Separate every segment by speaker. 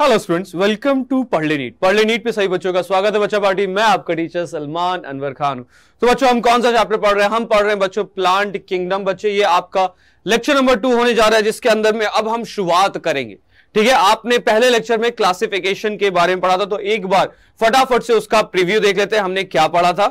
Speaker 1: Hello students welcome to Padhle NEET Padhle NEET पे सभी बच्चों का स्वागत है बच्चा पार्टी मैं आपका टीचर सलमान अनवर खान हूं तो बच्चों हम कौन सा चैप्टर पढ़ रहे हैं हम पढ़ रहे हैं बच्चों प्लांट किंगडम बच्चे ये आपका लेक्चर नंबर टू होने जा रहा है जिसके अंदर में अब हम शुरुआत करेंगे ठीक है आपने पहले लेक्चर में क्लासिफिकेशन के बारे में पढ़ा था तो एक बार फटाफट से उसका प्रिव्यू देख लेते हैं हमने क्या पढ़ा था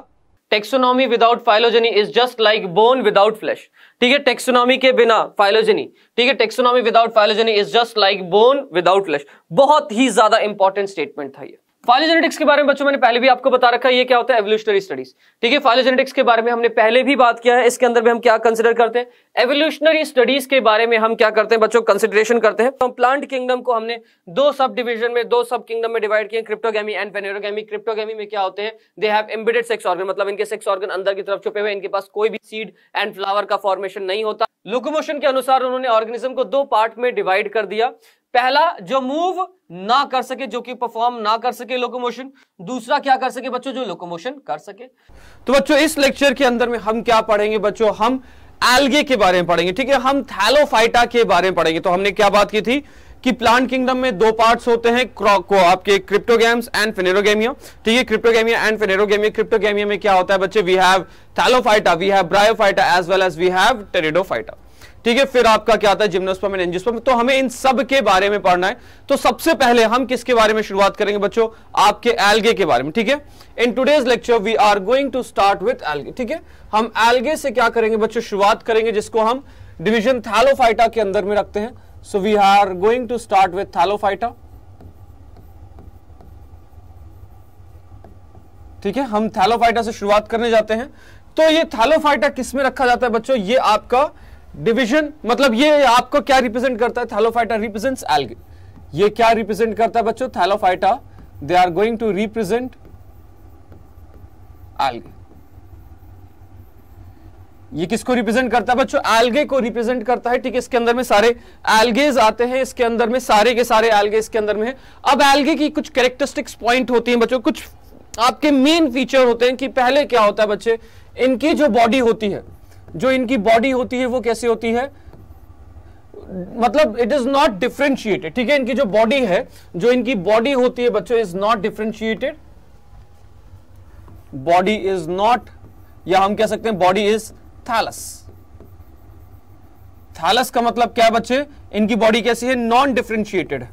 Speaker 1: taxonomy without phylogeny is just like bone without flesh ठीक है टेक्सोनॉमी के बिना फाइलोजनी ठीक है taxonomy without phylogeny is just like bone without flesh बहुत ही ज्यादा इंपॉर्टेंट स्टेटमेंट था यह फाइलोजेनेटिक्स के बारे में बच्चों मैंने पहले भी आपको बता रखा है ये क्या होता है एवोल्यूशनरी स्टडीज ठीक है फाइलोजेनेटिक्स के बारे में हमने पहले भी बात किया है इसके अंदर भी हम क्या कंसिडर करते हैं एवोल्यूशनरी स्टडीज के बारे में हम क्या करते हैं बच्चों कंसिडरेशन करते हैं तो प्लांट किंगडम को हमने दो सब डिविजन में दो सब किंगडम में डिवाइड किया क्रिप्टोगी एंड फेनेरोगी क्रिप्टोगेमी में क्या होते हैं they have embedded sex organ मतलब इनके सेक्स ऑर्गन अंदर की तरफ छुपे हुए इनके पास कोई भी सीड एंड फ्लावर का फॉर्मेशन नहीं होता लोकोमोशन के अनुसार उन्होंने ऑर्गेनिज्म को दो पार्ट में डिवाइड कर दिया पहला जो मूव ना कर सके जो कि परफॉर्म ना कर सके लोकोमोशन दूसरा क्या कर सके बच्चों जो लोकोमोशन कर सके तो बच्चों इस लेक्चर के अंदर में हम क्या पढ़ेंगे बच्चों हम एल्गे के बारे में पढ़ेंगे ठीक है हम थैलोफाइटा के बारे में पढ़ेंगे तो हमने क्या बात की थी कि प्लांट किंगडम में दो पार्ट्स होते हैं को आपके क्रिप्टोगेम्स एंड फेनेरोगेमिया ठीक है क्रिप्टोगेमिया एंड फेनेरोगेमिया क्रिप्टोगेमिया में क्या होता है बच्चे we have thallophyta we have bryophyta as well as we have pteridophyta ठीक है फिर आपका क्या आता है जिम्नोस्पर्म एंड एंजियोस्पर्म तो हमें इन सब के बारे में पढ़ना है तो सबसे पहले हम किसके बारे में शुरुआत करेंगे बच्चों आपके एल्गे के बारे में ठीक है in today's lecture we are going to start with algae ठीक है हम एल्गे से क्या करेंगे बच्चों शुरुआत करेंगे जिसको हम डिवीजन थैलोफाइटा के अंदर में रखते हैं So we are going to start with thallophyta. ठीक है हम thallophyta से शुरुआत करने जाते हैं तो ये thallophyta किस में रखा जाता है बच्चों ये आपका डिवीजन मतलब ये आपको क्या रिप्रेजेंट करता है thallophyta represents algae ये क्या रिप्रेजेंट करता है बच्चों thallophyta they are going to represent algae ये किसको रिप्रेजेंट करता है बच्चों एल्गे को रिप्रेजेंट करता है ठीक है इसके अंदर में सारे एल्गेज आते हैं इसके अंदर में सारे के सारे एल्गे इसके अंदर में अब एल्गे की कुछ कैरेक्टरिस्टिक्स पॉइंट होती हैं बच्चों कुछ आपके मेन फीचर होते हैं कि पहले क्या होता है बच्चे इनकी जो बॉडी होती है जो इनकी बॉडी होती है वो कैसी होती है मतलब इट इज नॉट डिफ्रेंशिएटेड ठीक है इनकी जो बॉडी है जो इनकी बॉडी होती है बच्चों is not differentiated body is not या हम कह सकते हैं बॉडी इज थालस थालस का मतलब क्या बच्चे इनकी बॉडी कैसी है नॉन डिफ्रेंशिएटेड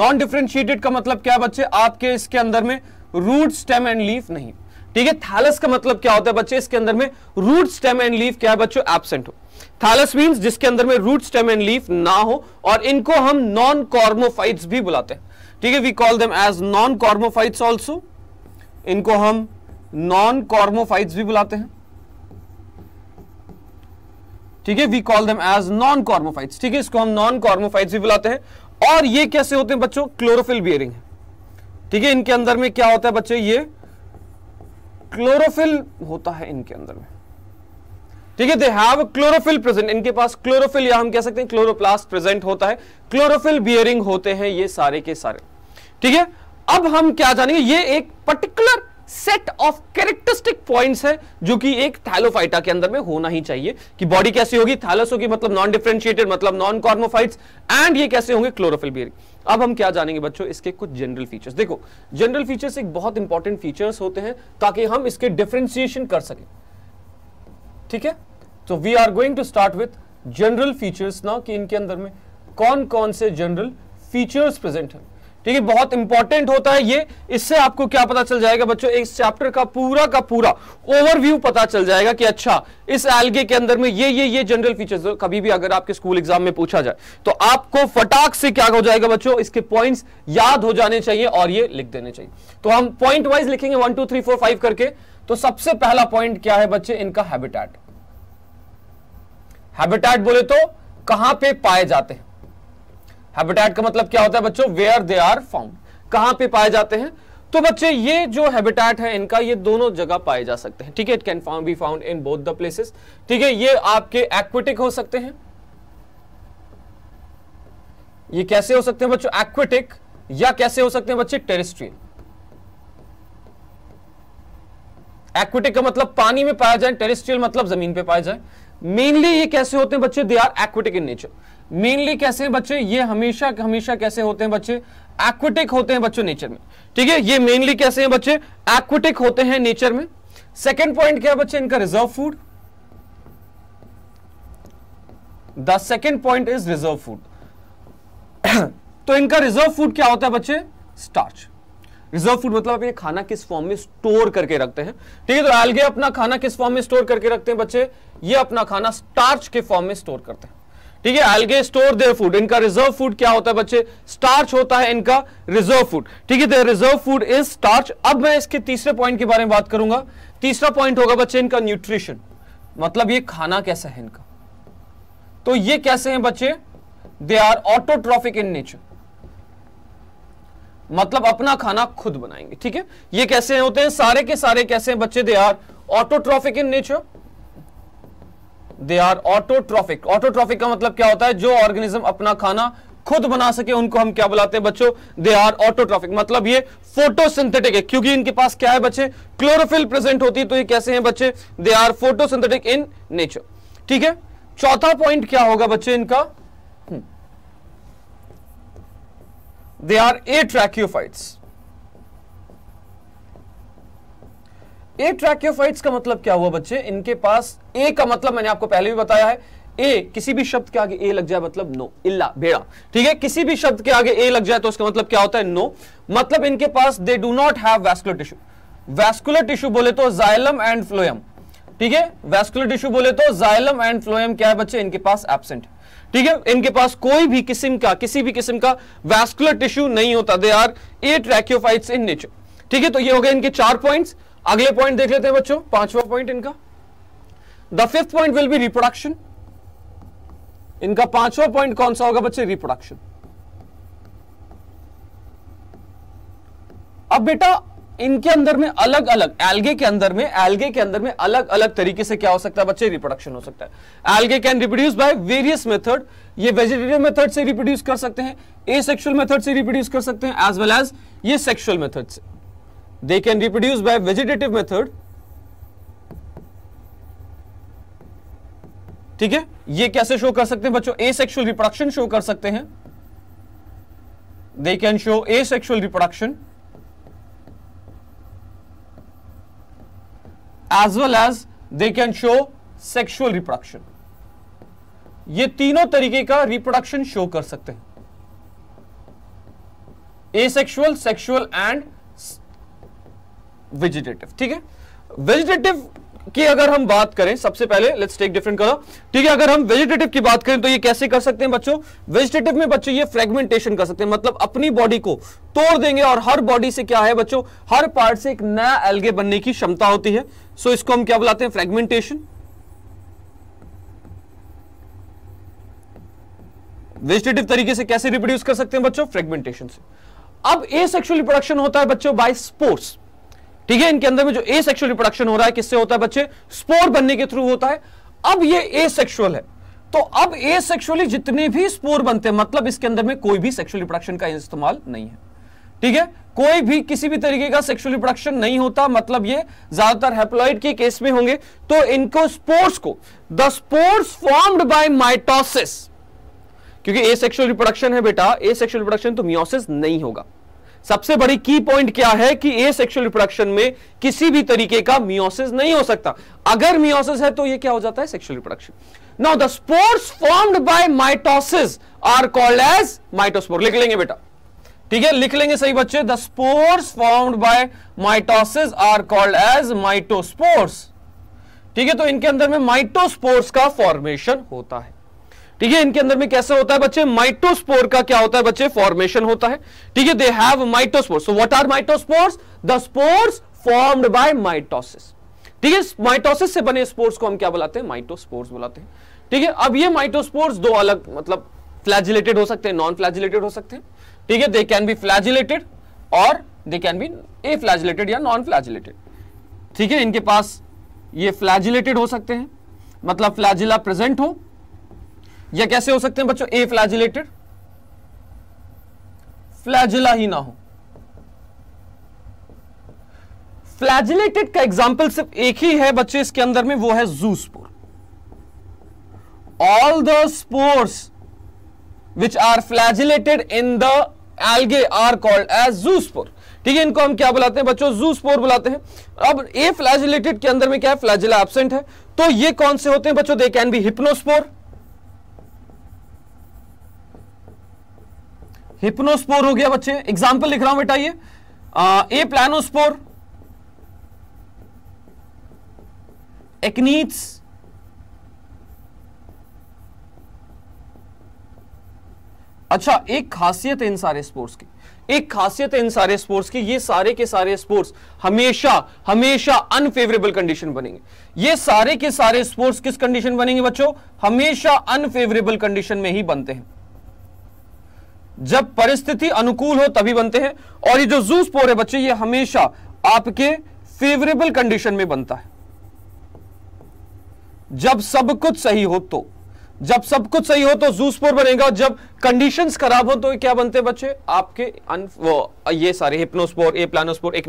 Speaker 1: नॉन डिफ्रेंशिएटेड का मतलब क्या बच्चे आपके इसके अंदर में रूट स्टेम एंड लीफ नहीं ठीक है थालस का मतलब क्या होता है बच्चे इसके अंदर में रूट स्टेम एंड लीफ क्या है बच्चों एबसेंट हो थालस मींस जिसके अंदर में रूट स्टेम एंड लीफ ना हो और इनको हम नॉन कॉर्मोफाइट्स भी बुलाते हैं ठीक है we call them as non cormophytes also इनको हम नॉन कॉर्मोफाइट्स भी बुलाते हैं ठीक है we call them as non cormophytes ठीक है इसको हम नॉन कॉर्मोफाइट्स भी बुलाते हैं और ये कैसे होते हैं बच्चों क्लोरोफिल बियरिंग है ठीक है इनके अंदर में क्या होता है बच्चे ये क्लोरोफिल होता है इनके अंदर में ठीक है दे हैव क्लोरोफिल प्रेजेंट इनके पास क्लोरोफिल या हम कह सकते हैं क्लोरोप्लास्ट प्रेजेंट होता है क्लोरोफिल बियरिंग होते हैं ये सारे के सारे ठीक है अब हम क्या जानेंगे ये एक particular set of characteristic points है जो कि एक थैलोफाइटा के अंदर में होना ही चाहिए कि बॉडी कैसी होगी थैलस होगी मतलब नॉन डिफ्रेंशिएटेड मतलब नॉन कॉर्मोफाइट्स एंड ये कैसे होंगे क्लोरोफिल बियर अब हम क्या जानेंगे बच्चों इसके कुछ जनरल फीचर्स देखो जनरल फीचर्स एक बहुत इंपॉर्टेंट फीचर्स होते हैं ताकि हम इसके डिफ्रेंसिएशन कर सकें ठीक है तो we are going to start with general features ना कि इनके अंदर में कौन कौन से जनरल फीचर्स प्रेजेंट है ठीक है बहुत इंपॉर्टेंट होता है ये इससे आपको क्या पता चल जाएगा बच्चों इस चैप्टर का पूरा का पूरा ओवरव्यू पता चल जाएगा कि अच्छा इस एल्गे के अंदर में ये ये ये जनरल फीचर्स कभी भी अगर आपके स्कूल एग्जाम में पूछा जाए तो आपको फटाक से क्या हो जाएगा बच्चों इसके पॉइंट्स याद हो जाने चाहिए और ये लिख देने चाहिए तो हम पॉइंट वाइज लिखेंगे one two three four five करके तो सबसे पहला पॉइंट क्या है बच्चे इनका हैबिटेट हैबिटेट बोले तो कहां पे पाए जाते हैं हैबिटेट का मतलब क्या होता है बच्चों वेयर दे आर फाउंड कहां पे पाए जाते हैं तो बच्चे ये जो हैबिटेट है इनका ये दोनों जगह पाए जा सकते हैं ठीक है it can found be found in both the places ठीक है ये आपके एक्विटिक हो सकते हैं ये कैसे हो सकते हैं बच्चों एक्विटिक या कैसे हो सकते हैं बच्चे टेरिस्ट्रियल एक्विटिक का मतलब पानी में पाया जाए टेरिस्ट्रियल मतलब जमीन पे पाया जाए मेनली ये कैसे होते हैं बच्चे they are aquatic in nature mainly कैसे हैं बच्चे ये हमेशा हमेशा कैसे होते हैं बच्चे एक्विटिक होते हैं बच्चों नेचर में ठीक है ये मेनली कैसे हैं बच्चे एक्विटिक होते हैं नेचर में सेकेंड पॉइंट क्या है बच्चे इनका reserve food the second point is reserve food तो इनका रिजर्व फूड क्या होता है बच्चे स्टार्च रिजर्व फूड मतलब ये खाना किस फॉर्म में स्टोर करके रखते हैं ठीक है तो एल्गे अपना खाना किस फॉर्म में स्टोर करके रखते हैं बच्चे ये अपना खाना स्टार्च के फॉर्म में स्टोर करते हैं ठीक है एल्गे स्टोर देयर फूड इनका रिजर्व फूड क्या होता है बच्चे स्टार्च होता है इनका रिजर्व फूड ठीक है their reserve food is starch अब मैं इसके तीसरे पॉइंट के बारे में बात करूंगा तीसरा पॉइंट होगा बच्चे इनका न्यूट्रिशन मतलब ये खाना कैसा है इनका तो ये कैसे हैं बच्चे they are autotrophic in nature मतलब अपना खाना खुद बनाएंगे ठीक है ये कैसे होते हैं सारे के सारे कैसे हैं बच्चे they are autotrophic in nature they are autotrophic autotrophic का मतलब क्या होता है जो ऑर्गेनिज्म अपना खाना खुद बना सके उनको हम क्या बुलाते हैं बच्चों दे आर ऑटोट्रॉफिक मतलब ये फोटोसिंथेटिक है क्योंकि इनके पास क्या है बच्चे क्लोरोफिल प्रेजेंट होती है तो ये कैसे हैं बच्चे they are photosynthetic in nature ठीक है चौथा पॉइंट क्या होगा बच्चे इनका दे आर ए ट्रैक्यूफाइट्स ए ट्रैक्योफाइट्स का मतलब क्या हुआ बच्चे इनके पास ए का मतलब मैंने आपको पहले भी बताया है ए किसी भी शब्द के आगे ए लग जाए मतलब नो इल्ला भेड़ा ठीक है किसी भी शब्द के आगे ए लग जाए तो उसका मतलब क्या होता है नो मतलब इनके पास they do not have vascular tissue vascular tissue बोले तो जाइलम एंड फ्लोएम ठीक है वैस्कुलर टिश्यू बोले तो जाइलम एंड फ्लोएम क्या है बच्चे इनके पास एबसेंट ठीक है इनके पास कोई भी किस्म का किसी भी किस्म का वैस्कुलर टिश्यू नहीं होता they are atracheophytes in nature ठीक है तो ये हो गए इनके चार पॉइंट्स अगले पॉइंट देख लेते हैं बच्चों पांचवा पॉइंट इनका the fifth point will be reproduction इनका पांचवा पॉइंट कौन सा होगा बच्चे रिप्रोडक्शन अब बेटा इनके अंदर में अलग अलग एल्गे के अंदर में एल्गे के अंदर में अलग अलग तरीके से क्या हो सकता है बच्चे रिप्रोडक्शन हो सकता है algae can reproduce by various method ये वेजिटेरियन मेथड से रिप्रोड्यूस कर सकते हैं ए सेक्सुअल मेथड से रिप्रोड्यूस कर सकते हैं एज वेल एज ये सेक्शुअल मेथड से they can reproduce by vegetative method ठीक है ये कैसे शो कर सकते हैं बच्चों ए सेक्शुअल रिप्रोडक्शन शो कर सकते हैं they can show asexual reproduction as well as they can show sexual reproduction ये तीनों तरीके का रिप्रोडक्शन शो कर सकते हैं asexual sexual and vegetative ठीक है वेजिटेटिव की अगर हम बात करें सबसे पहले लेट्स टेक डिफरेंट कलर ठीक है अगर हम वेजिटेटिव की बात करें तो ये कैसे कर सकते हैं बच्चों वेजिटेटिव में बच्चों ये फ्रेगमेंटेशन कर सकते हैं मतलब अपनी बॉडी को तोड़ देंगे और हर बॉडी से क्या है बच्चों हर पार्ट से एक नया एल्गे बनने की क्षमता होती है सो so इसको हम क्या बुलाते हैं फ्रेगमेंटेशन वेजिटेटिव तरीके से कैसे रिप्रोड्यूस कर सकते हैं बच्चों फ्रेगमेंटेशन से अब ए सेक्शुअल रिप्रोडक्शन होता है बच्चों बाय स्पोर्ट्स ठीक है इनके अंदर में जो ए सेक्शुअल रिप्रोडक्शन हो रहा है किससे होता है बच्चे स्पोर बनने के थ्रू होता है अब ये ए सेक्शुअल है तो अब ए सेक्शुअली जितने भी स्पोर बनते हैं मतलब इसके अंदर में कोई भी सेक्शुअल रिप्रोडक्शन का इस्तेमाल नहीं है ठीक है कोई भी किसी भी तरीके का सेक्सुअल रिप्रोडक्शन नहीं होता मतलब ये ज्यादातर हेप्लॉइड के केस में होंगे तो इनको स्पोर्स को the spores formed by mitosis क्योंकि ए सेक्शुअल रिप्रोडक्शन है बेटा ए सेक्शुअल रिप्रोडक्शन तो मियोसिस नहीं होगा सबसे बड़ी की पॉइंट क्या है कि ए सेक्शुअल रिप्रोडक्शन में किसी भी तरीके का मियोसिस नहीं हो सकता अगर मियोसिस है तो ये क्या हो जाता है sexual reproduction now the spores formed by mitosis are called as mitospore लिख लेंगे बेटा ठीक है लिख लेंगे सही बच्चे the spores formed by mitosis are called as mitospores ठीक है तो इनके अंदर में माइटोस्पोर्स का फॉर्मेशन होता है ठीक है इनके अंदर में कैसे होता है बच्चे माइटोस्पोर का क्या होता है बच्चे फॉर्मेशन होता है ठीक है they have mitospore so what are mitospores the spores formed by mitosis ठीक है माइटोसिस से बने स्पोर्स को हम क्या बुलाते हैं माइटोस्पोर्स बुलाते हैं ठीक है अब ये माइटोस्पोर्स दो अलग मतलब फ्लैजिलेटेड हो सकते हैं नॉन फ्लैजिलेटेड हो सकते हैं ठीक है दे कैन बी फ्लैजिलेटेड और they can be aflagellated या नॉन फ्लैजिलेटेड ठीक है इनके पास ये फ्लैजिलेटेड हो सकते हैं मतलब फ्लैजिला प्रेजेंट हो या कैसे हो सकते हैं बच्चों ए फ्लैजिलेटेड फ्लैजिला ही ना हो फ्लैजिलेटेड का एग्जाम्पल सिर्फ एक ही है बच्चे इसके अंदर में वो है zoospore all the spores which are flagellated in the algae are called as zoospore ठीक है इनको हम क्या बुलाते हैं बच्चों जू स्पोर बुलाते हैं अब ए फ्लैजिलेटेड के अंदर में क्या है फ्लैजिला एबसेंट है तो ये कौन से होते हैं बच्चों दे कैन बी हिप्नोस्पोर हिप्नोस्पोर हो गया बच्चे एग्जाम्पल लिख रहा हूं बेटा ये ए प्लानोस्पोर एक्नीट्स अच्छा एक खासियत है इन सारे स्पोर्ट्स की एक खासियत है इन सारे स्पोर्ट्स की ये सारे के सारे स्पोर्ट्स हमेशा हमेशा अनफेवरेबल कंडीशन बनेंगे ये सारे के सारे स्पोर्ट्स किस कंडीशन बनेंगे बच्चों हमेशा अनफेवरेबल कंडीशन में ही बनते हैं जब परिस्थिति अनुकूल हो तभी बनते हैं और ये जो जू स्पोर है बच्चे ये हमेशा आपके फेवरेबल कंडीशन में बनता है जब सब कुछ सही हो तो जब सब कुछ सही हो तो जू स्पोर बनेगा और जब कंडीशंस खराब हो तो क्या बनते हैं बच्चे आपके वो ये सारे हिप्नोस्पोर ए प्लानोस्पोर एक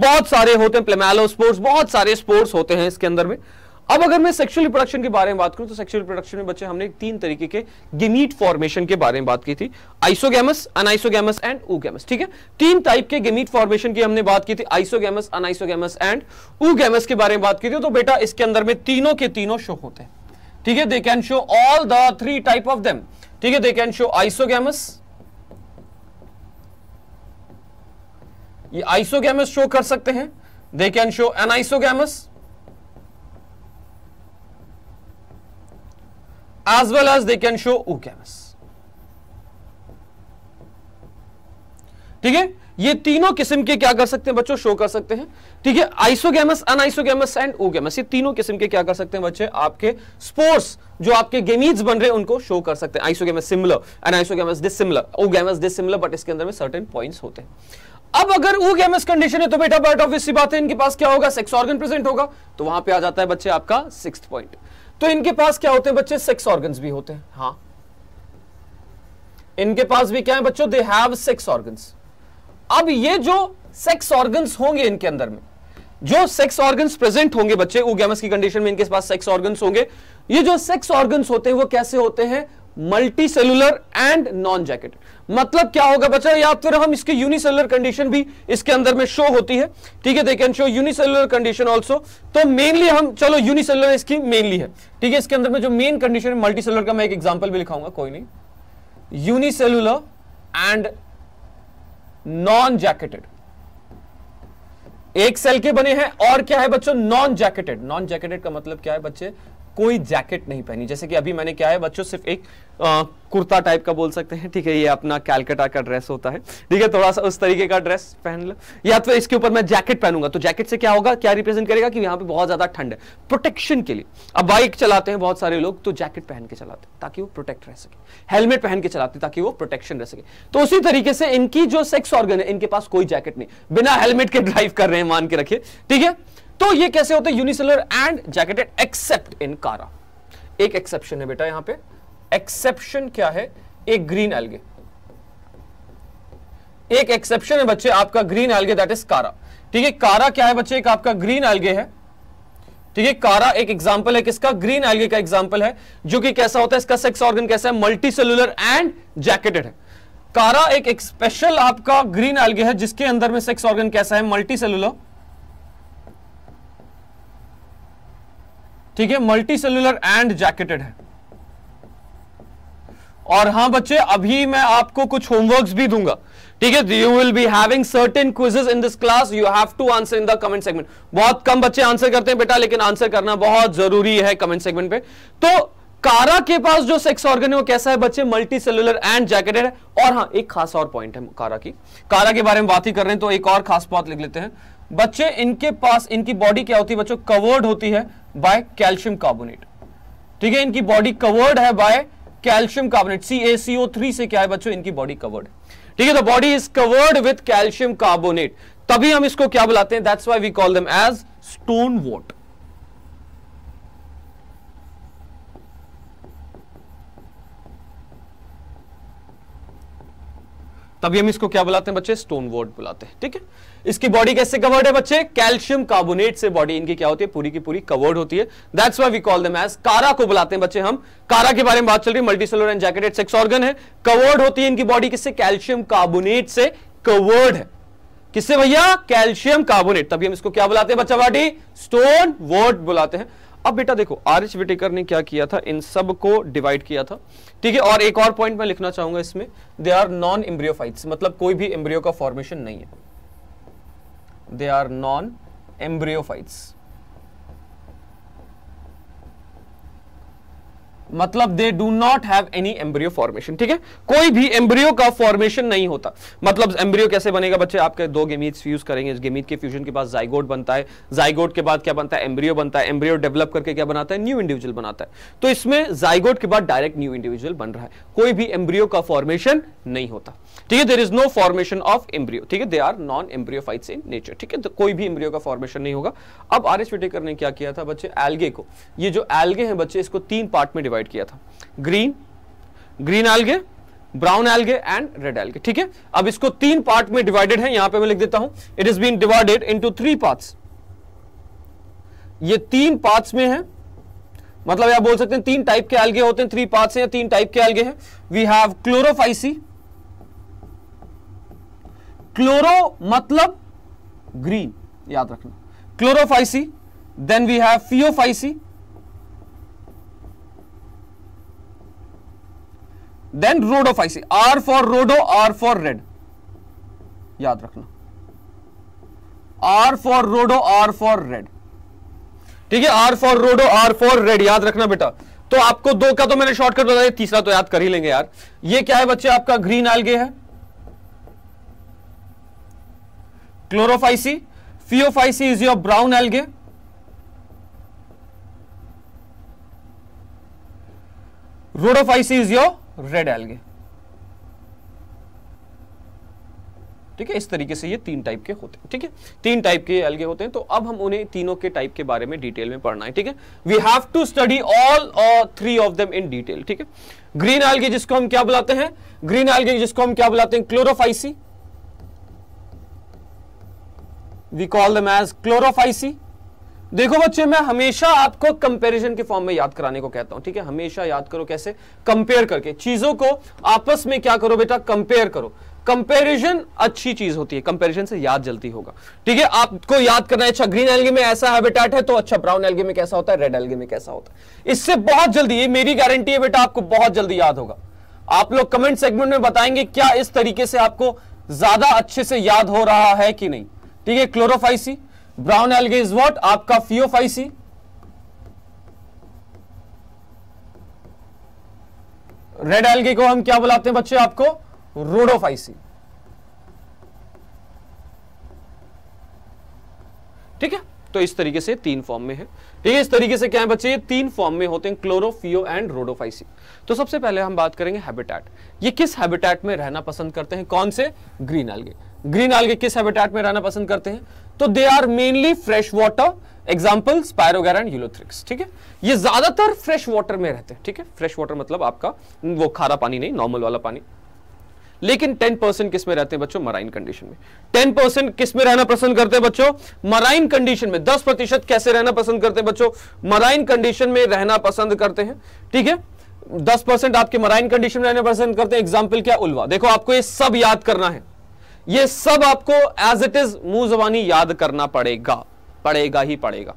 Speaker 1: बहुत सारे होते हैं प्लेमेलोस्पोर्स बहुत सारे स्पोर्ट्स होते हैं इसके अंदर में अब अगर मैं सेक्सुअल रिप्रोडक्शन के बारे में बात करूं तो सेक्सुअल रिप्रोडक्शन में बच्चे हमने तीन तरीके के गेमीट फॉर्मेशन के बारे में बात की थी आइसोगेमस अनाइसोगेमस एंड ऊगेमस ठीक है तीन टाइप के गेमीट फॉर्मेशन की हमने बात की थी आइसोगेमस अनाइसोगेमस एंड ऊगेमस के बारे में बात की थी तो बेटा इसके अंदर में तीनों के तीनों शो होते हैं ठीक है they can show all the three type of them ठीक है दे कैन शो आइसोगेमस ये आइसोगेमस शो कर सकते हैं they can show anisogamous as well as they can show OCamS. Oh, ठीक है ये तीनों किस्म के क्या कर सकते हैं बच्चों शो कर सकते हैं ठीक है आइसोगेमस अनआइसोगेमस एंड ओगेमस ये तीनों किस्म के क्या कर सकते हैं बच्चे आपके स्पोर्ट्स जो आपके गेमीज बन रहे हैं उनको शो कर सकते हैं isogamous similar anisogamous dissimilar oogamous dissimilar but इसके अंदर में सर्टेन पॉइंट्स होते हैं अब अगर ओगेमस कंडीशन है तो बेटा बर्ट ऑब्वियस बात है इनके पास क्या होगा सेक्स ऑर्गन प्रेजेंट होगा तो वहां पे आ जाता है बच्चे आपका सिक्स पॉइंट तो इनके पास क्या होते हैं बच्चे सेक्स ऑर्गन्स भी होते हैं हाँ इनके पास भी क्या है बच्चों दे हैव सेक्स ऑर्गन्स अब ये जो सेक्स ऑर्गन्स होंगे इनके अंदर में जो सेक्स ऑर्गन्स प्रेजेंट होंगे बच्चे ओगेमस की कंडीशन में इनके पास सेक्स ऑर्गन्स होंगे ये जो सेक्स ऑर्गन्स होते हैं वो कैसे होते हैं multicellular and non jacketed मतलब क्या होगा बच्चा या फिर हम इसके यूनिसेलर कंडीशन भी इसके अंदर में शो होती है ठीक है they can show unicellular condition also तो मेनली हम चलो यूनिसेलर इसकी मेनली है ठीक है इसके अंदर में जो मेन कंडीशन है मल्टी का मैं एक एग्जाम्पल भी लिखाऊंगा कोई नहीं यूनिसेलुलर एंड नॉन जैकेटेड एक सेल के बने हैं और क्या है बच्चों नॉन जैकेटेड नॉन जैकेटेड का मतलब क्या है बच्चे कोई जैकेट नहीं पहनी जैसे कि अभी मैंने क्या है बच्चों सिर्फ एक आ, कुर्ता टाइप का बोल सकते हैं ठीक है ये अपना कैलकटा का ड्रेस होता है ठीक है थोड़ा सा उस तरीके का ड्रेस पहन लो या तो इसके ऊपर मैं जैकेट पहनूंगा तो जैकेट से क्या होगा क्या रिप्रेजेंट करेगा कि यहाँ पे बहुत ज्यादा ठंड है प्रोटेक्शन के लिए अब बाइक चलाते हैं बहुत सारे लोग तो जैकेट पहन के चलाते हैं ताकि वो प्रोटेक्ट रह सके हेलमेट पहन के चलाते ताकि वो प्रोटेक्शन रह सके तो उसी तरीके से इनकी जो सेक्स ऑर्गन है इनके पास कोई जैकेट नहीं बिना हेलमेट के ड्राइव कर रहे हैं मान के रखिए ठीक है तो ये कैसे होते हैं unicellular and jacketed except in Chara एक एक्सेप्शन है बेटा यहां पे एक्सेप्शन क्या है एक ग्रीन एल्गे एक एक्सेप्शन है बच्चे आपका ग्रीन एल्गे दैट इज कारा ठीक है कारा क्या है बच्चे एक आपका ग्रीन एल्गे है ठीक है कारा एक एग्जाम्पल है किसका ग्रीन एल्गे का एग्जाम्पल है जो कि कैसा होता है इसका सेक्स ऑर्गन कैसा है मल्टी सेलुलर एंड जैकेटेड है कारा एक स्पेशल आपका ग्रीन एल्गे है जिसके अंदर में सेक्स ऑर्गन कैसा है मल्टी सेलुलर ठीक है मल्टी सेल्यूलर एंड जैकेटेड है और हां बच्चे अभी मैं आपको कुछ होमवर्क्स भी दूंगा ठीक है you will be having certain quizzes in this class you have to answer in the comment segment बहुत कम बच्चे आंसर करते हैं बेटा लेकिन आंसर करना बहुत जरूरी है कमेंट सेगमेंट पे तो कारा के पास जो सेक्स ऑर्गन है वो कैसा है बच्चे मल्टी सेलुलर एंड जैकेटेड है और हाँ एक खास और पॉइंट है कारा की कारा के बारे में बात ही कर रहे हैं तो एक और खास बात लिख लेते हैं बच्चे इनके पास इनकी बॉडी क्या होती है बच्चों कवर्ड होती है बाय कैल्शियम कार्बोनेट ठीक है इनकी बॉडी कवर्ड है by calcium carbonate C A CO three से क्या है बच्चों इनकी बॉडी कवर्ड ठीक है तो body is covered with calcium carbonate तभी हम इसको क्या बुलाते हैं that's why we call them as stonewort तभी हम इसको क्या बुलाते हैं बच्चे स्टोन वोट बुलाते हैं ठीक है इसकी बॉडी कैसे कवर्ड है बच्चे कैल्शियम कार्बोनेट से बॉडी इनकी क्या होती है पूरी की पूरी कवर्ड होती है that's why we call the mass Chara को बुलाते हैं बच्चे हम कारा के बारे में बात चल रही है multicellular and jacketed sex organ है कवर्ड होती है इनकी बॉडी किससे कैल्शियम कार्बोनेट से कवर्ड है किससे भैया कैल्शियम कार्बोनेट तभी हम इसको क्या बुलाते हैं बच्चा बाटी स्टोन वर्ड बुलाते हैं अब बेटा देखो आर एच विटेकर ने क्या किया था इन सब को डिवाइड किया था ठीक है और एक और पॉइंट मैं लिखना चाहूंगा इसमें दे आर नॉन इम्ब्रियोफाइट्स मतलब कोई भी इम्ब्रियो का फॉर्मेशन नहीं है they are non-embryophytes. मतलब they do not have any embryo formation ठीक है कोई भी एम्ब्रियो का फॉर्मेशन नहीं होता मतलब एम्ब्रियो कैसे बनेगा बच्चे आपके दो गेमीट्स फ्यूज करेंगे इस गेमीट के फ्यूजन के बाद जाइगोट बनता है जाइगोट के बाद क्या बनता है एम्ब्रियो बनता है एम्ब्रियो डेवलप करके क्या बनाता है न्यू इंडिविजुअल बनाता है तो इसमें जाइगोट के बाद डायरेक्ट न्यू इंडिविजुअल बन रहा है कोई भी एम्ब्रियो का फॉर्मेशन नहीं होता ठीक है there is no formation of embryo ठीक है they are non embryophytes in nature ठीक है तो कोई भी एम्ब्रियो का फॉर्मेशन नहीं होगा अब आर एस ने क्या किया था बच्चे एल्गे को ये जो एल्गे हैं बच्चे इसको तीन पार्ट में डिवाइड प्रोवाइड किया था green green algae brown algae and red algae ठीक है अब इसको तीन पार्ट में डिवाइडेड है यहां पे मैं लिख देता हूं it is been divided into three parts ये तीन पार्ट्स में है मतलब आप बोल सकते हैं तीन टाइप के एल्गे होते हैं थ्री पार्ट्स या तीन टाइप के एल्गे हैं वी हैव क्लोरोफाइसी क्लोरो मतलब ग्रीन याद रखना Chlorophyceae then we have Phaeophyceae then Rhodophyceae R for Rhodo R for red याद रखना R for Rhodo R for red ठीक है R for Rhodo R for red याद रखना बेटा तो आपको दो का तो मैंने शॉर्टकट बताया तीसरा तो याद कर ही लेंगे यार ये क्या है बच्चे आपका ग्रीन एल्गे है Chlorophyceae Phaeophyceae is your brown algae Rhodophyceae is your red algae ठीक है इस तरीके से ये तीन टाइप के होते हैं ठीक है तीन टाइप के एल्गे होते हैं तो अब हम उन्हें तीनों के टाइप के बारे में डिटेल में पढ़ना है ठीक है we have to study all three of them in detail ठीक है ग्रीन एल्गे जिसको हम क्या बुलाते हैं ग्रीन एल्गे जिसको हम क्या बुलाते हैं Chlorophyceae we call them as Chlorophyceae देखो बच्चे मैं हमेशा आपको कंपैरिजन के फॉर्म में याद कराने को कहता हूं ठीक है हमेशा याद करो कैसे कंपेयर करके चीजों को आपस में क्या करो बेटा कंपेयर करो कंपैरिजन अच्छी चीज होती है कंपैरिजन से याद जल्दी होगा ठीक है आपको याद करना है अच्छा ग्रीन एलगी में ऐसा हैबिटेट है तो अच्छा ब्राउन एलगी में कैसा होता है रेड एलगी में कैसा होता है इससे बहुत जल्दी ये मेरी गारंटी है बेटा आपको बहुत जल्दी याद होगा आप लोग कमेंट सेगमेंट में बताएंगे क्या इस तरीके से आपको ज्यादा अच्छे से याद हो रहा है कि नहीं ठीक है Chlorophyceae brown algae is what आपका फियोफाइसी रेड एल्गी को हम क्या बुलाते हैं बच्चे आपको रोडोफाइसी ठीक है तो इस तरीके से तीन फॉर्म में है ठीक है इस तरीके से क्या है बच्चे ये तीन फॉर्म में होते हैं क्लोरोफियो एंड रोडोफाइसी तो सबसे पहले हम बात करेंगे हैबिटेट ये किस हैबिटेट में रहना पसंद करते हैं कौन से ग्रीन एल्गे ग्रीन आलगे किस हैबिटेट में रहना पसंद करते हैं तो they are mainly fresh water example Spirogyra and Ulothrix ठीक है ये ज्यादातर फ्रेश वाटर में रहते हैं ठीक है फ्रेश वाटर मतलब आपका वो खारा पानी नहीं नॉर्मल वाला पानी लेकिन 10 परसेंट किसमें रहते हैं बच्चों मराइन कंडीशन में 10 परसेंट किसमें रहना पसंद करते हैं बच्चों मराइन कंडीशन में 10 प्रतिशत कैसे रहना पसंद करते हैं बच्चों मराइन कंडीशन में रहना पसंद करते हैं ठीक है 10% परसेंट आपके मराइन कंडीशन में रहना पसंद करते हैं एग्जाम्पल क्या उल्वा देखो आपको ये सब याद करना है ये सब आपको एज इट इज मुंह जबानी याद करना पड़ेगा पड़ेगा ही पड़ेगा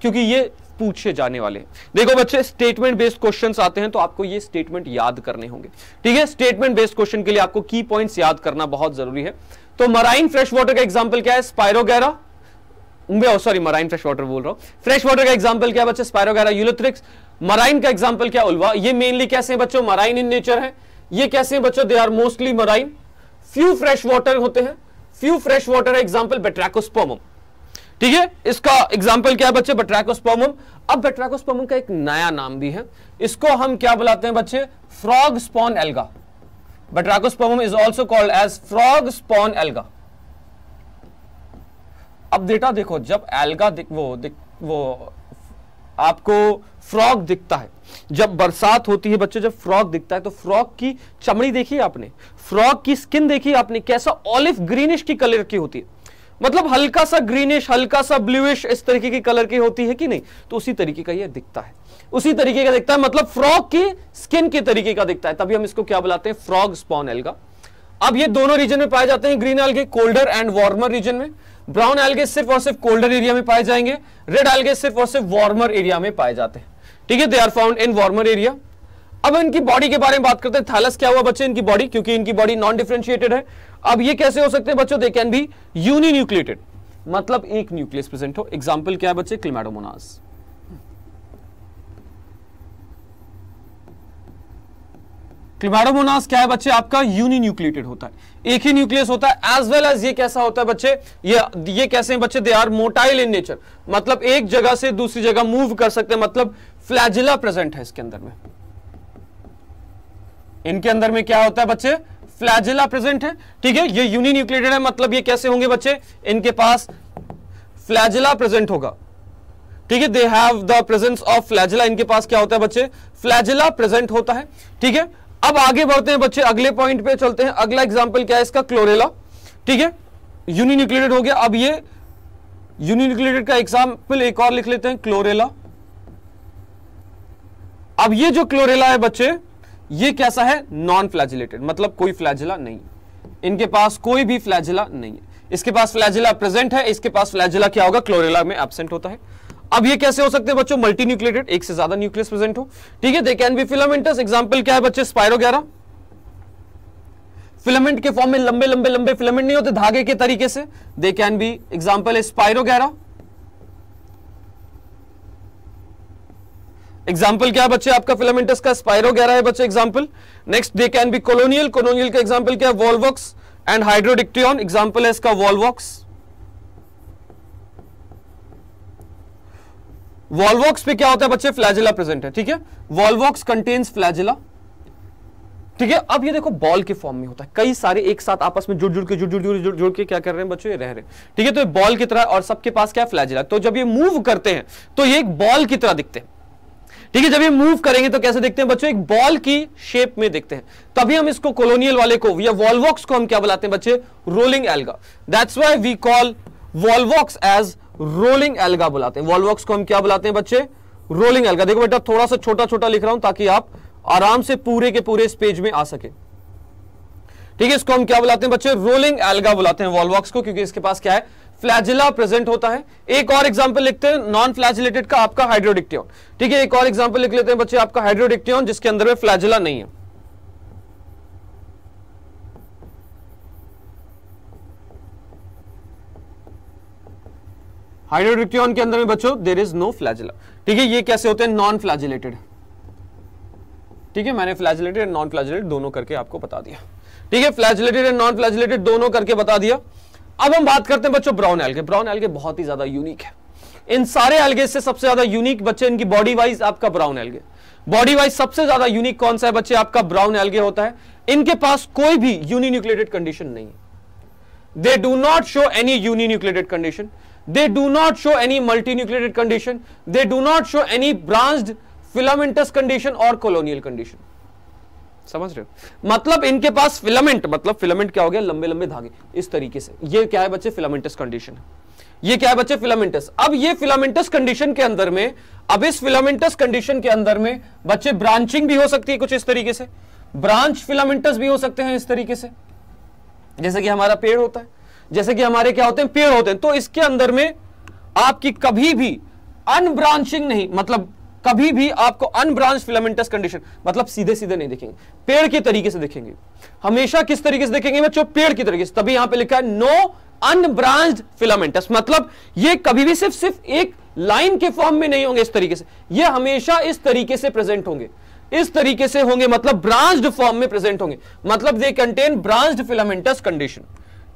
Speaker 1: क्योंकि ये पूछे जाने वाले देखो बच्चे स्टेटमेंट बेस्ड क्वेश्चंस आते हैं तो आपको ये स्टेटमेंट याद करने होंगे ठीक है स्टेटमेंट बेस्ड क्वेश्चन के लिए आपको की पॉइंट्स याद करना बहुत जरूरी है तो मराइन फ्रेश वाटर का एग्जाम्पल क्या है Spirogyra sorry marine fresh water बोल रहा हूं फ्रेश वाटर का एग्जाम्पल क्या बच्चे स्पायरोगैरा यूलोथ्रिक्स मराइन का एग्जाम्पल क्या उल्वा ये मेनली कैसे बच्चों मराइन इन नेचर है ये कैसे बच्चों they are mostly marine few fresh water होते हैं फ्यू फ्रेश वॉटर है एग्जाम्पल बेट्रैकोस्पोम ठीक है इसका एग्जाम्पल क्या है बच्चे बेट्रैकोस्पोम अब बेट्रैकोस्पोम का एक नया नाम भी है इसको हम क्या बुलाते हैं बच्चे frog spawn alga Batrachospermum is also called as frog spawn alga अब डेटा देखो जब एल्गा दिख, वो दिख, वो आपको फ्रॉक दिखता है जब बरसात होती है बच्चों जब फ्रॉक दिखता है तो फ्रॉक की चमड़ी देखी आपने फ्रॉक की स्किन देखी आपने कैसा ऑलिव ग्रीनिश की कलर की होती है मतलब हल्का सा ग्रीनिश हल्का सा ब्लूइश इस तरीके की कलर की होती है कि नहीं तो उसी तरीके का ये दिखता है उसी तरीके का दिखता है मतलब फ्रॉक की स्किन के तरीके का दिखता है तभी हम इसको क्या बुलाते हैं फ्रॉग स्पॉन एल्गा अब ये दोनों रीजन में पाए जाते हैं green algae colder and warmer region में ब्राउन एल्गे सिर्फ और सिर्फ कोल्डर एरिया में पाए जाएंगे रेड एल्गे सिर्फ और सिर्फ वार्मर एरिया में पाए जाते हैं ठीक है they are found in warmer area अब इनकी बॉडी के बारे में बात करते हैं थैलस क्या हुआ बच्चे इनकी बॉडी क्योंकि इनकी बॉडी नॉन डिफ्रेंशिएटेड है अब ये कैसे हो सकते हैं बच्चों दे कैन बी यूनि मतलब एक न्यूक्लियस प्रेजेंट हो एग्जाम्पल क्या है बच्चे क्लिमेडोमोनास क्लिमाडोमोनास क्या है बच्चे आपका यूनिन्यूक्लिएटेड होता है एक ही न्यूक्लियस होता है एज वेल एज ये कैसा होता है बच्चे ये ये कैसे हैं बच्चे they are motile in nature मतलब एक जगह से दूसरी जगह मूव कर सकते हैं मतलब फ्लैजिला प्रेजेंट है इसके अंदर में इनके अंदर में क्या होता है बच्चे फ्लैजिला प्रेजेंट है ठीक है ये यूनिन्यूक्लिएटेड है मतलब ये कैसे होंगे बच्चे इनके पास फ्लैजिला प्रेजेंट होगा ठीक है they have the presence of flagella इनके पास क्या होता है बच्चे फ्लैजिला प्रेजेंट होता है ठीक है अब आगे बढ़ते हैं बच्चे अगले पॉइंट पे चलते हैं अगला एग्जाम्पल क्या है इसका क्लोरेला ठीक है यूनिन्यूक्लेटेड हो गया अब ये यूनिन्यूक्लेटेड का एग्जाम्पल एक और लिख लेते हैं क्लोरेला अब ये जो क्लोरेला है बच्चे ये कैसा है नॉन फ्लैजिलेटेड मतलब कोई फ्लैजिला नहीं इनके पास कोई भी फ्लैजिला नहीं है इसके पास फ्लैजिला प्रेजेंट है इसके पास फ्लैजिला क्या होगा क्लोरेला में एबसेंट होता है अब ये कैसे हो सकते हैं बच्चों मल्टी न्यूक्लेटेड एक से ज्यादा न्यूक्लियस प्रेजेंट हो ठीक है they can be filamentous example क्या है बच्चे स्पायरो ग्यारह फिलामेंट के फॉर्म में लंबे लंबे लंबे फिलामेंट नहीं होते धागे के तरीके से they can be example Spirogyra example क्या है बच्चे आपका फिलामेंटस का स्पायरो ग्यारह है बच्चे example next they can be colonial colonial का एग्जाम्पल क्या है वॉलवॉक्स एंड हाइड्रोडिक्टियन एग्जाम्पल है इसका वॉलवॉक्स वॉलवॉक्स पे क्या होता है बच्चे फ्लैजिला प्रेजेंट है ठीक है वॉलवॉक्स कंटेन्स फ्लैजिला ठीक है अब ये देखो बॉल के फॉर्म में होता है कई सारे एक साथ आपस में जुड़ जुड़ के जुड़ जुड़ जुड़ जुड़, जुड़ के क्या कर रहे हैं बच्चों ये रह रहे ठीक है तो ये बॉल की तरह और सबके पास क्या फ्लैजिला तो जब ये मूव करते हैं तो ये एक बॉल की तरह दिखते हैं ठीक है जब ये मूव करेंगे तो कैसे देखते हैं बच्चों एक बॉल की शेप में देखते हैं तभी हम इसको कॉलोनियल वाले को या वॉलवॉक्स को हम क्या बुलाते हैं बच्चे rolling alga that's why we call Volvox as rolling alga बुलाते हैं वॉलवॉक्स को हम क्या बुलाते हैं बच्चे रोलिंग एल्गा देखो बेटा थोड़ा सा छोटा छोटा लिख रहा हूं ताकि आप आराम से पूरे के पूरे इस पेज में आ सके ठीक है इसको हम क्या बुलाते हैं बच्चे रोलिंग एल्गा बुलाते हैं वॉलवॉक्स को क्योंकि इसके पास क्या है फ्लैजिला प्रेजेंट होता है एक और एग्जाम्पल लिखते हैं नॉन फ्लैजिलेटेड का आपका हाइड्रोडिक्टियन ठीक है एक और एग्जाम्पल लिख लेते हैं बच्चे आपका हाइड्रोडिक्टियन जिसके अंदर में फ्लैजिला नहीं है हाइड्रोडिक्टियन के अंदर में बच्चों देर इज नो फ्लैजिला ठीक है ये कैसे होते हैं नॉन फ्लैजिलेटेड ठीक है मैंने फ्लैजिलेटेड नॉन फ्लैजिलेटेड दोनों करके आपको बता दिया ठीक है फ्लैजिलेटेड एंड नॉन फ्लैजिलेटेड दोनों करके बता दिया अब हम बात करते हैं बच्चों ब्राउन एल्गे ब्राउन एल्गे बहुत ही ज्यादा यूनिक है इन सारे एल्गे से सबसे ज्यादा यूनिक बच्चे इनकी बॉडी वाइज आपका ब्राउन एल्गे बॉडी वाइज सबसे ज्यादा यूनिक कौन सा है बच्चे आपका ब्राउन एल्गे होता है इनके पास कोई भी यूनिन्यूक्लेटेड कंडीशन नहीं है they do not show any uninucleated condition they do not show any multinucleated condition they do not show any branched filamentous condition or colonial condition समझ रहे हो मतलब इनके पास फिलामेंट मतलब फिलामेंट क्या हो गया लंबे लंबे धागे इस तरीके से ये क्या है बच्चे फिलामेंटस कंडीशन ये क्या है बच्चे फिलामेंटस अब ये फिलामेंटस कंडीशन के अंदर में अब इस फिलामेंटस कंडीशन के अंदर में बच्चे ब्रांचिंग भी हो सकती है कुछ इस तरीके से ब्रांच फिलामेंटस भी हो सकते हैं इस तरीके से जैसे कि हमारा पेड़ होता है जैसे कि हमारे क्या होते हैं पेड़ होते हैं तो इसके अंदर में आपकी कभी भी अनब्रांचिंग नहीं मतलब कभी भी आपको अनब्रांच फिलामेंटस कंडीशन मतलब सीधे सीधे नहीं देखेंगे पेड़ के तरीके से देखेंगे हमेशा किस तरीके से देखेंगे बच्चों पेड़ की तरीके से तभी यहां पे लिखा है नो अनब्रांच फिलामेंटस मतलब ये कभी भी सिर्फ सिर्फ एक लाइन के फॉर्म में नहीं होंगे इस तरीके से ये हमेशा इस तरीके से प्रेजेंट होंगे इस तरीके से होंगे मतलब ब्रांच्ड फॉर्म में प्रेजेंट होंगे मतलब they contain branched filamentous condition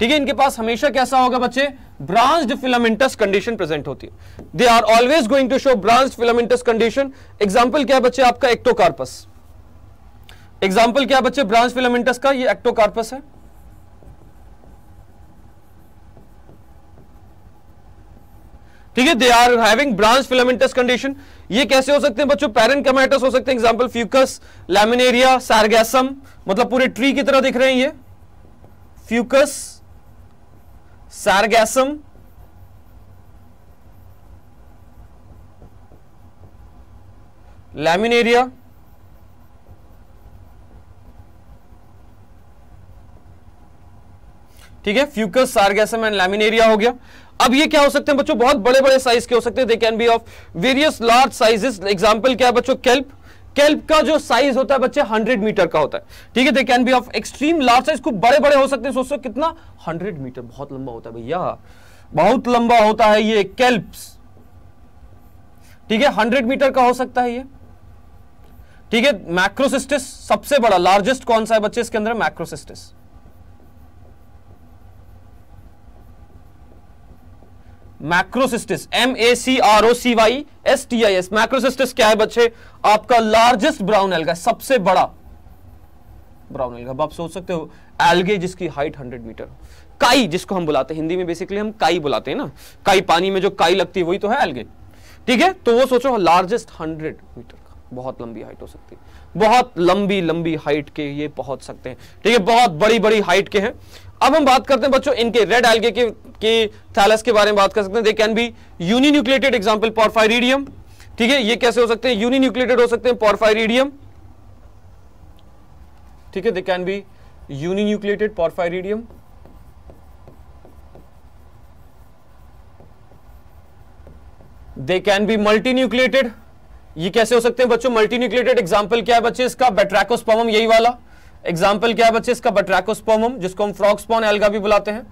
Speaker 1: ठीक है इनके पास हमेशा कैसा होगा बच्चे ब्रांच्ड फिलामेंटस कंडीशन प्रेजेंट होती है they are always going to show branched filamentous condition example क्या है बच्चे आपका एक्टोकार्पस एग्जाम्पल क्या है बच्चे ब्रांच फिलामेंटस का ये एक्टोकार्पस है ठीक है they are having branch filamentous condition ये कैसे हो सकते हैं बच्चों पेरन कमेटस हो सकते हैं एग्जाम्पल फ्यूकस लेमिनेरिया सारगैसम मतलब पूरे ट्री की तरह दिख रहे हैं ये फ्यूकस sargassum laminaria ठीक है फ्यूकस सारगैसम एंड लैमिनेरिया हो गया अब ये क्या हो सकते हैं बच्चों बहुत बड़े बड़े साइज के हो सकते हैं they can be of various large sizes example क्या है बच्चों केल्प केल्प का जो साइज होता है बच्चे 100 मीटर का होता है ठीक है they can be of extreme large size खूब बड़े बड़े हो सकते हैं सोचो कितना 100 मीटर बहुत लंबा होता है भैया बहुत लंबा होता है ये केल्प्स ठीक है 100 मीटर का हो सकता है ये ठीक है मैक्रोसिस्टिस सबसे बड़ा लार्जेस्ट कौन सा है बच्चे इसके अंदर Macrocystis Macrocystis M A C R O C Y S T I S Macrocystis क्या है बच्चे आपका लार्जेस्ट ब्राउन एल्गा सबसे बड़ा ब्राउन एल्गा आप सोच सकते हो एल्गे जिसकी हाइट 100 मीटर काई जिसको हम बुलाते हैं हिंदी में बेसिकली हम काई बुलाते हैं ना काई पानी में जो काई लगती है वही तो है एल्गे ठीक है तो वो सोचो लार्जेस्ट हंड्रेड मीटर का बहुत लंबी हाइट हो सकती है बहुत लंबी लंबी हाइट के ये पहुंच सकते हैं ठीक है बहुत बड़ी बड़ी हाइट के हैं अब हम बात करते हैं बच्चों इनके रेड एल्गे के के थैलस के बारे में बात कर सकते हैं they can be uninucleated example Porphyridium ठीक है ये कैसे हो सकते हैं यूनि न्यूक्लेटेड हो सकते हैं पॉरफायरिडियम ठीक है they can be uninucleated Porphyridium they can be multinucleated ये कैसे हो सकते हैं बच्चों मल्टी न्यूक्लेटेड एग्जाम्पल क्या है बच्चे इसका बेट्रैकोस्पम यही वाला एग्जाम्पल क्या है बच्चे इसका बट्रैकोस्पोम जिसको हम फ्रॉक स्पॉन एल्गा भी बुलाते हैं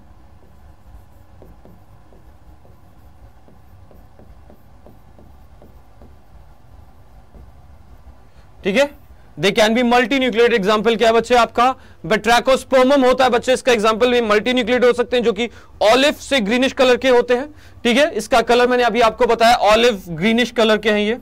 Speaker 1: ठीक है they can be multinucleoid example क्या है बच्चे आपका बेट्रैकोस्पोम होता है बच्चे इसका एग्जाम्पल भी मल्टी न्यूक्लियड हो सकते हैं जो कि ऑलिव से ग्रीनिश कलर के होते हैं ठीक है इसका कलर मैंने अभी आपको बताया ऑलिव ग्रीनिश कलर के हैं ये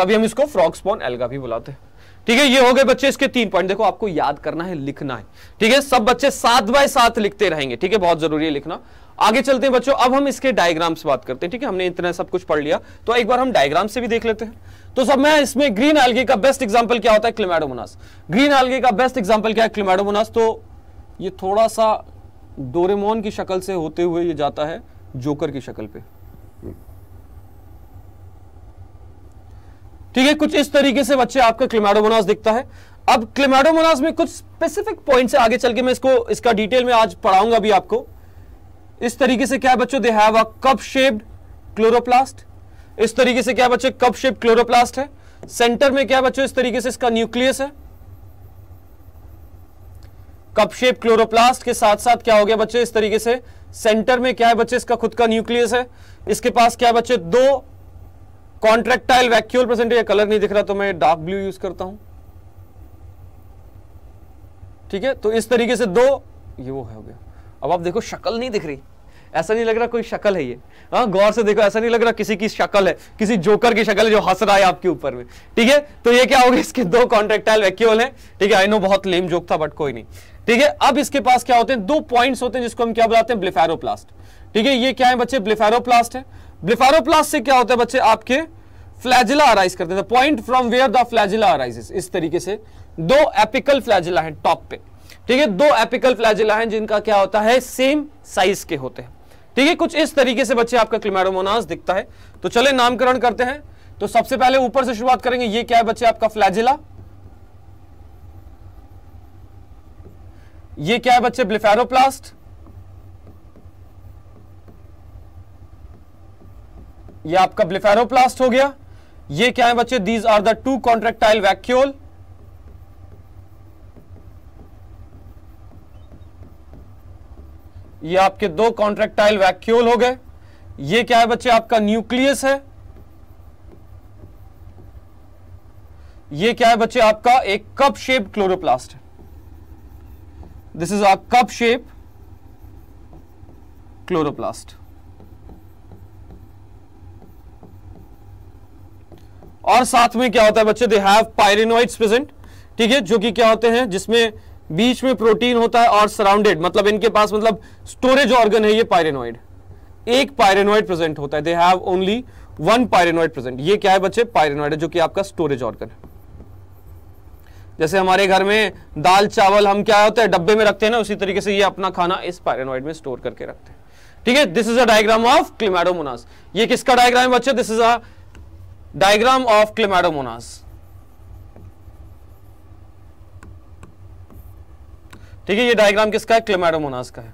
Speaker 1: तभी हम इसको फ्रॉक स्पॉन एल्गा भी बुलाते हैं ठीक है ये हो गए बच्चे इसके तीन पॉइंट देखो आपको याद करना है लिखना है ठीक है सब बच्चे सात बाय सात लिखते रहेंगे ठीक है बहुत जरूरी है लिखना आगे चलते हैं बच्चों अब हम इसके डायग्राम से बात करते हैं ठीक है हमने इतना सब कुछ पढ़ लिया तो एक बार हम डायग्राम से भी देख लेते हैं तो सब मैं इसमें ग्रीन एल्गे का बेस्ट एग्जाम्पल क्या होता है क्लिमेडोमोनास ग्रीन एल्गे का बेस्ट एग्जाम्पल क्या है क्लिमेडोमोनास तो ये थोड़ा सा डोरेमोन की शक्ल से होते हुए ये जाता है जोकर की शक्ल पे ठीक है कुछ इस तरीके से बच्चे आपका क्लिमाडोमोनास दिखता है अब क्लिमाडोमोनास में कुछ स्पेसिफिक पॉइंट है आगे चल के मैं इसको इसका डिटेल में आज पढ़ाऊंगा भी आपको इस तरीके से क्या बच्चों they have a cup shaped chloroplast इस तरीके से क्या बच्चे कप शेप क्लोरोप्लास्ट है सेंटर में क्या बच्चों इस तरीके से इसका न्यूक्लियस है कप शेप क्लोरोप्लास्ट के साथ साथ क्या हो गया बच्चे इस तरीके से सेंटर में क्या है बच्चे इसका खुद का न्यूक्लियस है इसके पास क्या है बच्चे दो कॉन्ट्रेक्टाइल वैक्यूल प्रेजेंट या कलर नहीं दिख रहा तो मैं डार्क ब्लू यूज करता हूं ठीक है तो इस तरीके से दो ये वो है हो गया अब आप देखो शक्ल नहीं दिख रही ऐसा नहीं लग रहा कोई शक्ल है ये हाँ गौर से देखो ऐसा नहीं लग रहा किसी की शक्ल है किसी जोकर की शक्ल है जो हंस रहा है आपके ऊपर में ठीक है तो ये क्या हो गया इसके दो कॉन्ट्रेक्टाइल वैक्यूल है ठीक है आई नो बहुत लेम जोक था बट कोई नहीं ठीक है अब इसके पास क्या होते हैं दो पॉइंट्स होते हैं जिसको हम क्या बुलाते हैं ब्लिफेरोप्लास्ट ठीक है ये क्या है बच्चे ब्लिफेरोप्लास्ट है ब्लिफारोप्लास्ट से क्या होता है बच्चे आपके फ्लैजिला अराइज करते हैं point from where the flagella arises इस तरीके से दो एपिकल फ्लैजिला है टॉप पे ठीक है दो एपिकल फ्लैजिला हैं जिनका क्या होता है सेम साइज के होते हैं ठीक है कुछ इस तरीके से बच्चे आपका क्लिमेरोमोनास दिखता है तो चले नामकरण करते हैं तो सबसे पहले ऊपर से शुरुआत करेंगे ये क्या है बच्चे आपका फ्लैजिला ये क्या है बच्चे ब्लिफेरोप्लास्ट ये आपका ब्लिफेरोप्लास्ट हो गया ये क्या है बच्चे these are the two contractile vacuole ये आपके दो कॉन्ट्रेक्टाइल वैक्यूल हो गए ये क्या है बच्चे आपका न्यूक्लियस है ये क्या है बच्चे आपका एक कप शेप क्लोरोप्लास्ट है this is a cup shape chloroplast और साथ में क्या होता है बच्चे दे हैव पायरेनोइड्स प्रेजेंट ठीक है जो कि क्या होते हैं जिसमें बीच में प्रोटीन होता है और सराउंडेड मतलब इनके पास मतलब स्टोरेज ऑर्गन है ये पायरेनोइड एक पायरेनोइड प्रेजेंट होता है they have only one pyrenoid present ये क्या है बच्चे पायरेनोइड है जो कि आपका स्टोरेज ऑर्गन है जैसे हमारे घर में दाल चावल हम क्या होते हैं डब्बे में रखते हैं ना उसी तरीके से ये अपना खाना इस पायरेनोइड में स्टोर करके रखते हैं ठीक है this is a diagram of chlamydomonas ये किसका डायग्राम है बच्चे this is a diagram of chlamydomonas ठीक है ये डायग्राम किसका है क्लेमेडोमोनास का है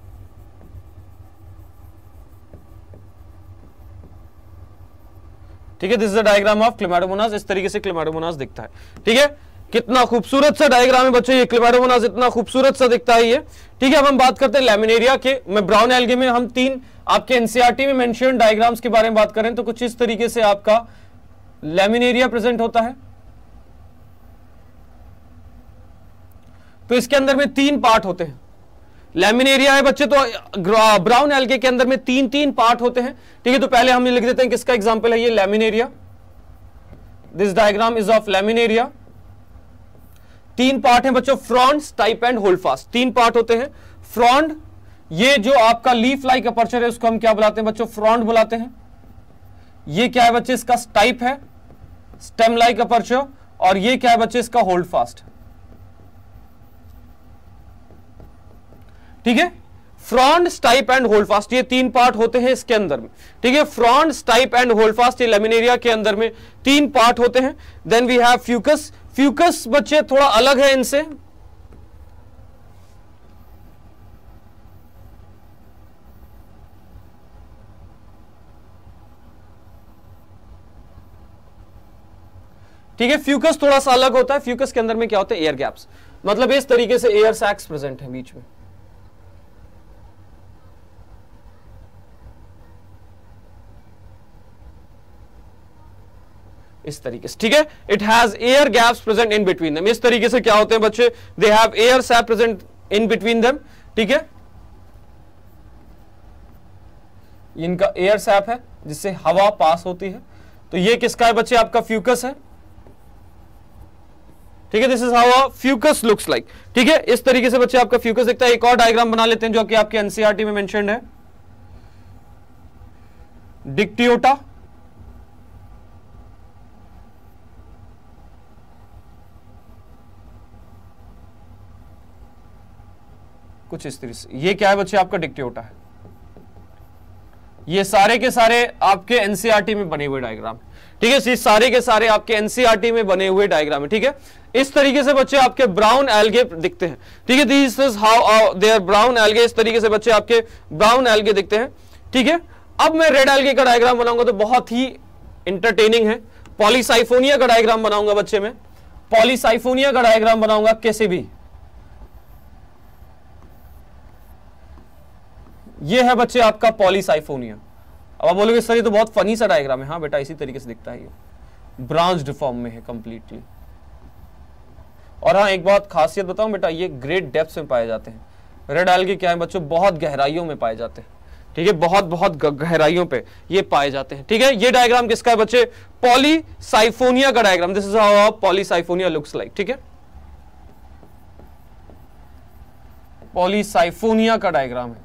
Speaker 1: ठीक है this is the diagram of chlamydomonas इस तरीके से क्लेमेडोमोनास दिखता है ठीक है कितना खूबसूरत सा डायग्राम है बच्चों ये क्लेमेडोमोनास इतना खूबसूरत सा दिखता है ये ठीक है अब हम बात करते हैं लेमिनेरिया के मैं ब्राउन एल्गे में हम तीन आपके एनसीआरटी e में मेंशन डायग्राम्स के बारे में बात करें तो कुछ इस तरीके से आपका लेमिन एरिया प्रेजेंट होता है तो इसके अंदर में तीन पार्ट होते हैं लेमिन एरिया है बच्चे तो ब्राउन एल्गे के अंदर में तीन तीन पार्ट होते हैं ठीक है तो पहले हम लिख देते हैं किसका एग्जाम्पल है ये laminaria this diagram is of laminaria तीन पार्ट है बच्चों frond stipe and holdfast तीन पार्ट होते हैं फ्रॉन्ड ये जो आपका लीफ लाइक अपर्चर है उसको हम क्या बुलाते हैं बच्चों फ्रॉन्ड बुलाते हैं ये क्या है बच्चे इसका स्टाइप है स्टेम लाइक अपर्चर और ये क्या है बच्चे इसका होल्ड फास्ट ठीक है frond stipe and holdfast ये तीन पार्ट होते हैं इसके अंदर में ठीक है frond stipe and holdfast ये लेमिनेरिया के अंदर में तीन पार्ट होते हैं then we have fucus fucus बच्चे थोड़ा अलग है इनसे ठीक है फ्यूकस थोड़ा सा अलग होता है फ्यूकस के अंदर में क्या होता है एयर गैप्स मतलब इस तरीके से एयर सैक्स प्रेजेंट है बीच में इस तरीके से ठीक है it has air gaps present in between them इस तरीके से क्या होते हैं बच्चे they have air sap present in between them ठीक है इनका एयर सैप है जिससे हवा पास होती है तो ये किसका है बच्चे आपका फ्यूकस है ठीक है this is how fucus looks like ठीक है इस तरीके से बच्चे आपका फ्यूकस दिखता है एक और डायग्राम बना लेते हैं जो कि आपके एनसीआरटी e में मैंशन है डिक्टियोटा कुछ इस तरीके से ये क्या है बच्चे आपका डिक्टियोटा है ये सारे के सारे आपके एनसीआरटी e में बने हुए डायग्राम ठीक है सारे के सारे आपके एनसीआरटी e में बने हुए डायग्राम है ठीक है इस तरीके से बच्चे आपके ब्राउन एल्गे दिखते हैं ठीक है this is how their brown algae इस तरीके से बच्चे आपके ब्राउन एल्गे दिखते हैं ठीक है अब मैं रेड एल्गे का डायग्राम बनाऊंगा तो बहुत ही इंटरटेनिंग है पॉलीसाइफोनिया का डायग्राम बनाऊंगा बच्चे में पॉलीसाइफोनिया का डायग्राम बनाऊंगा कैसे भी ये है बच्चे आपका पॉलीसाइफोनिया अब आप बोलोगे सर ये तो बहुत फनी सा डायग्राम है हाँ बेटा इसी तरीके से दिखता है ये ब्रांच फॉर्म में है कंप्लीटली और हाँ एक बहुत खासियत बताऊँ बेटा ये ग्रेट डेप्थ में पाए जाते हैं रेड एल्गी क्या है बच्चों बहुत गहराइयों में पाए जाते हैं ठीक है बहुत बहुत गहराइयों पे ये पाए जाते हैं ठीक है ये डायग्राम किसका है बच्चे पॉलीसाइफोनिया का diagram this is how polysiphonia looks like ठीक है पॉलीसाइफोनिया का डायग्राम है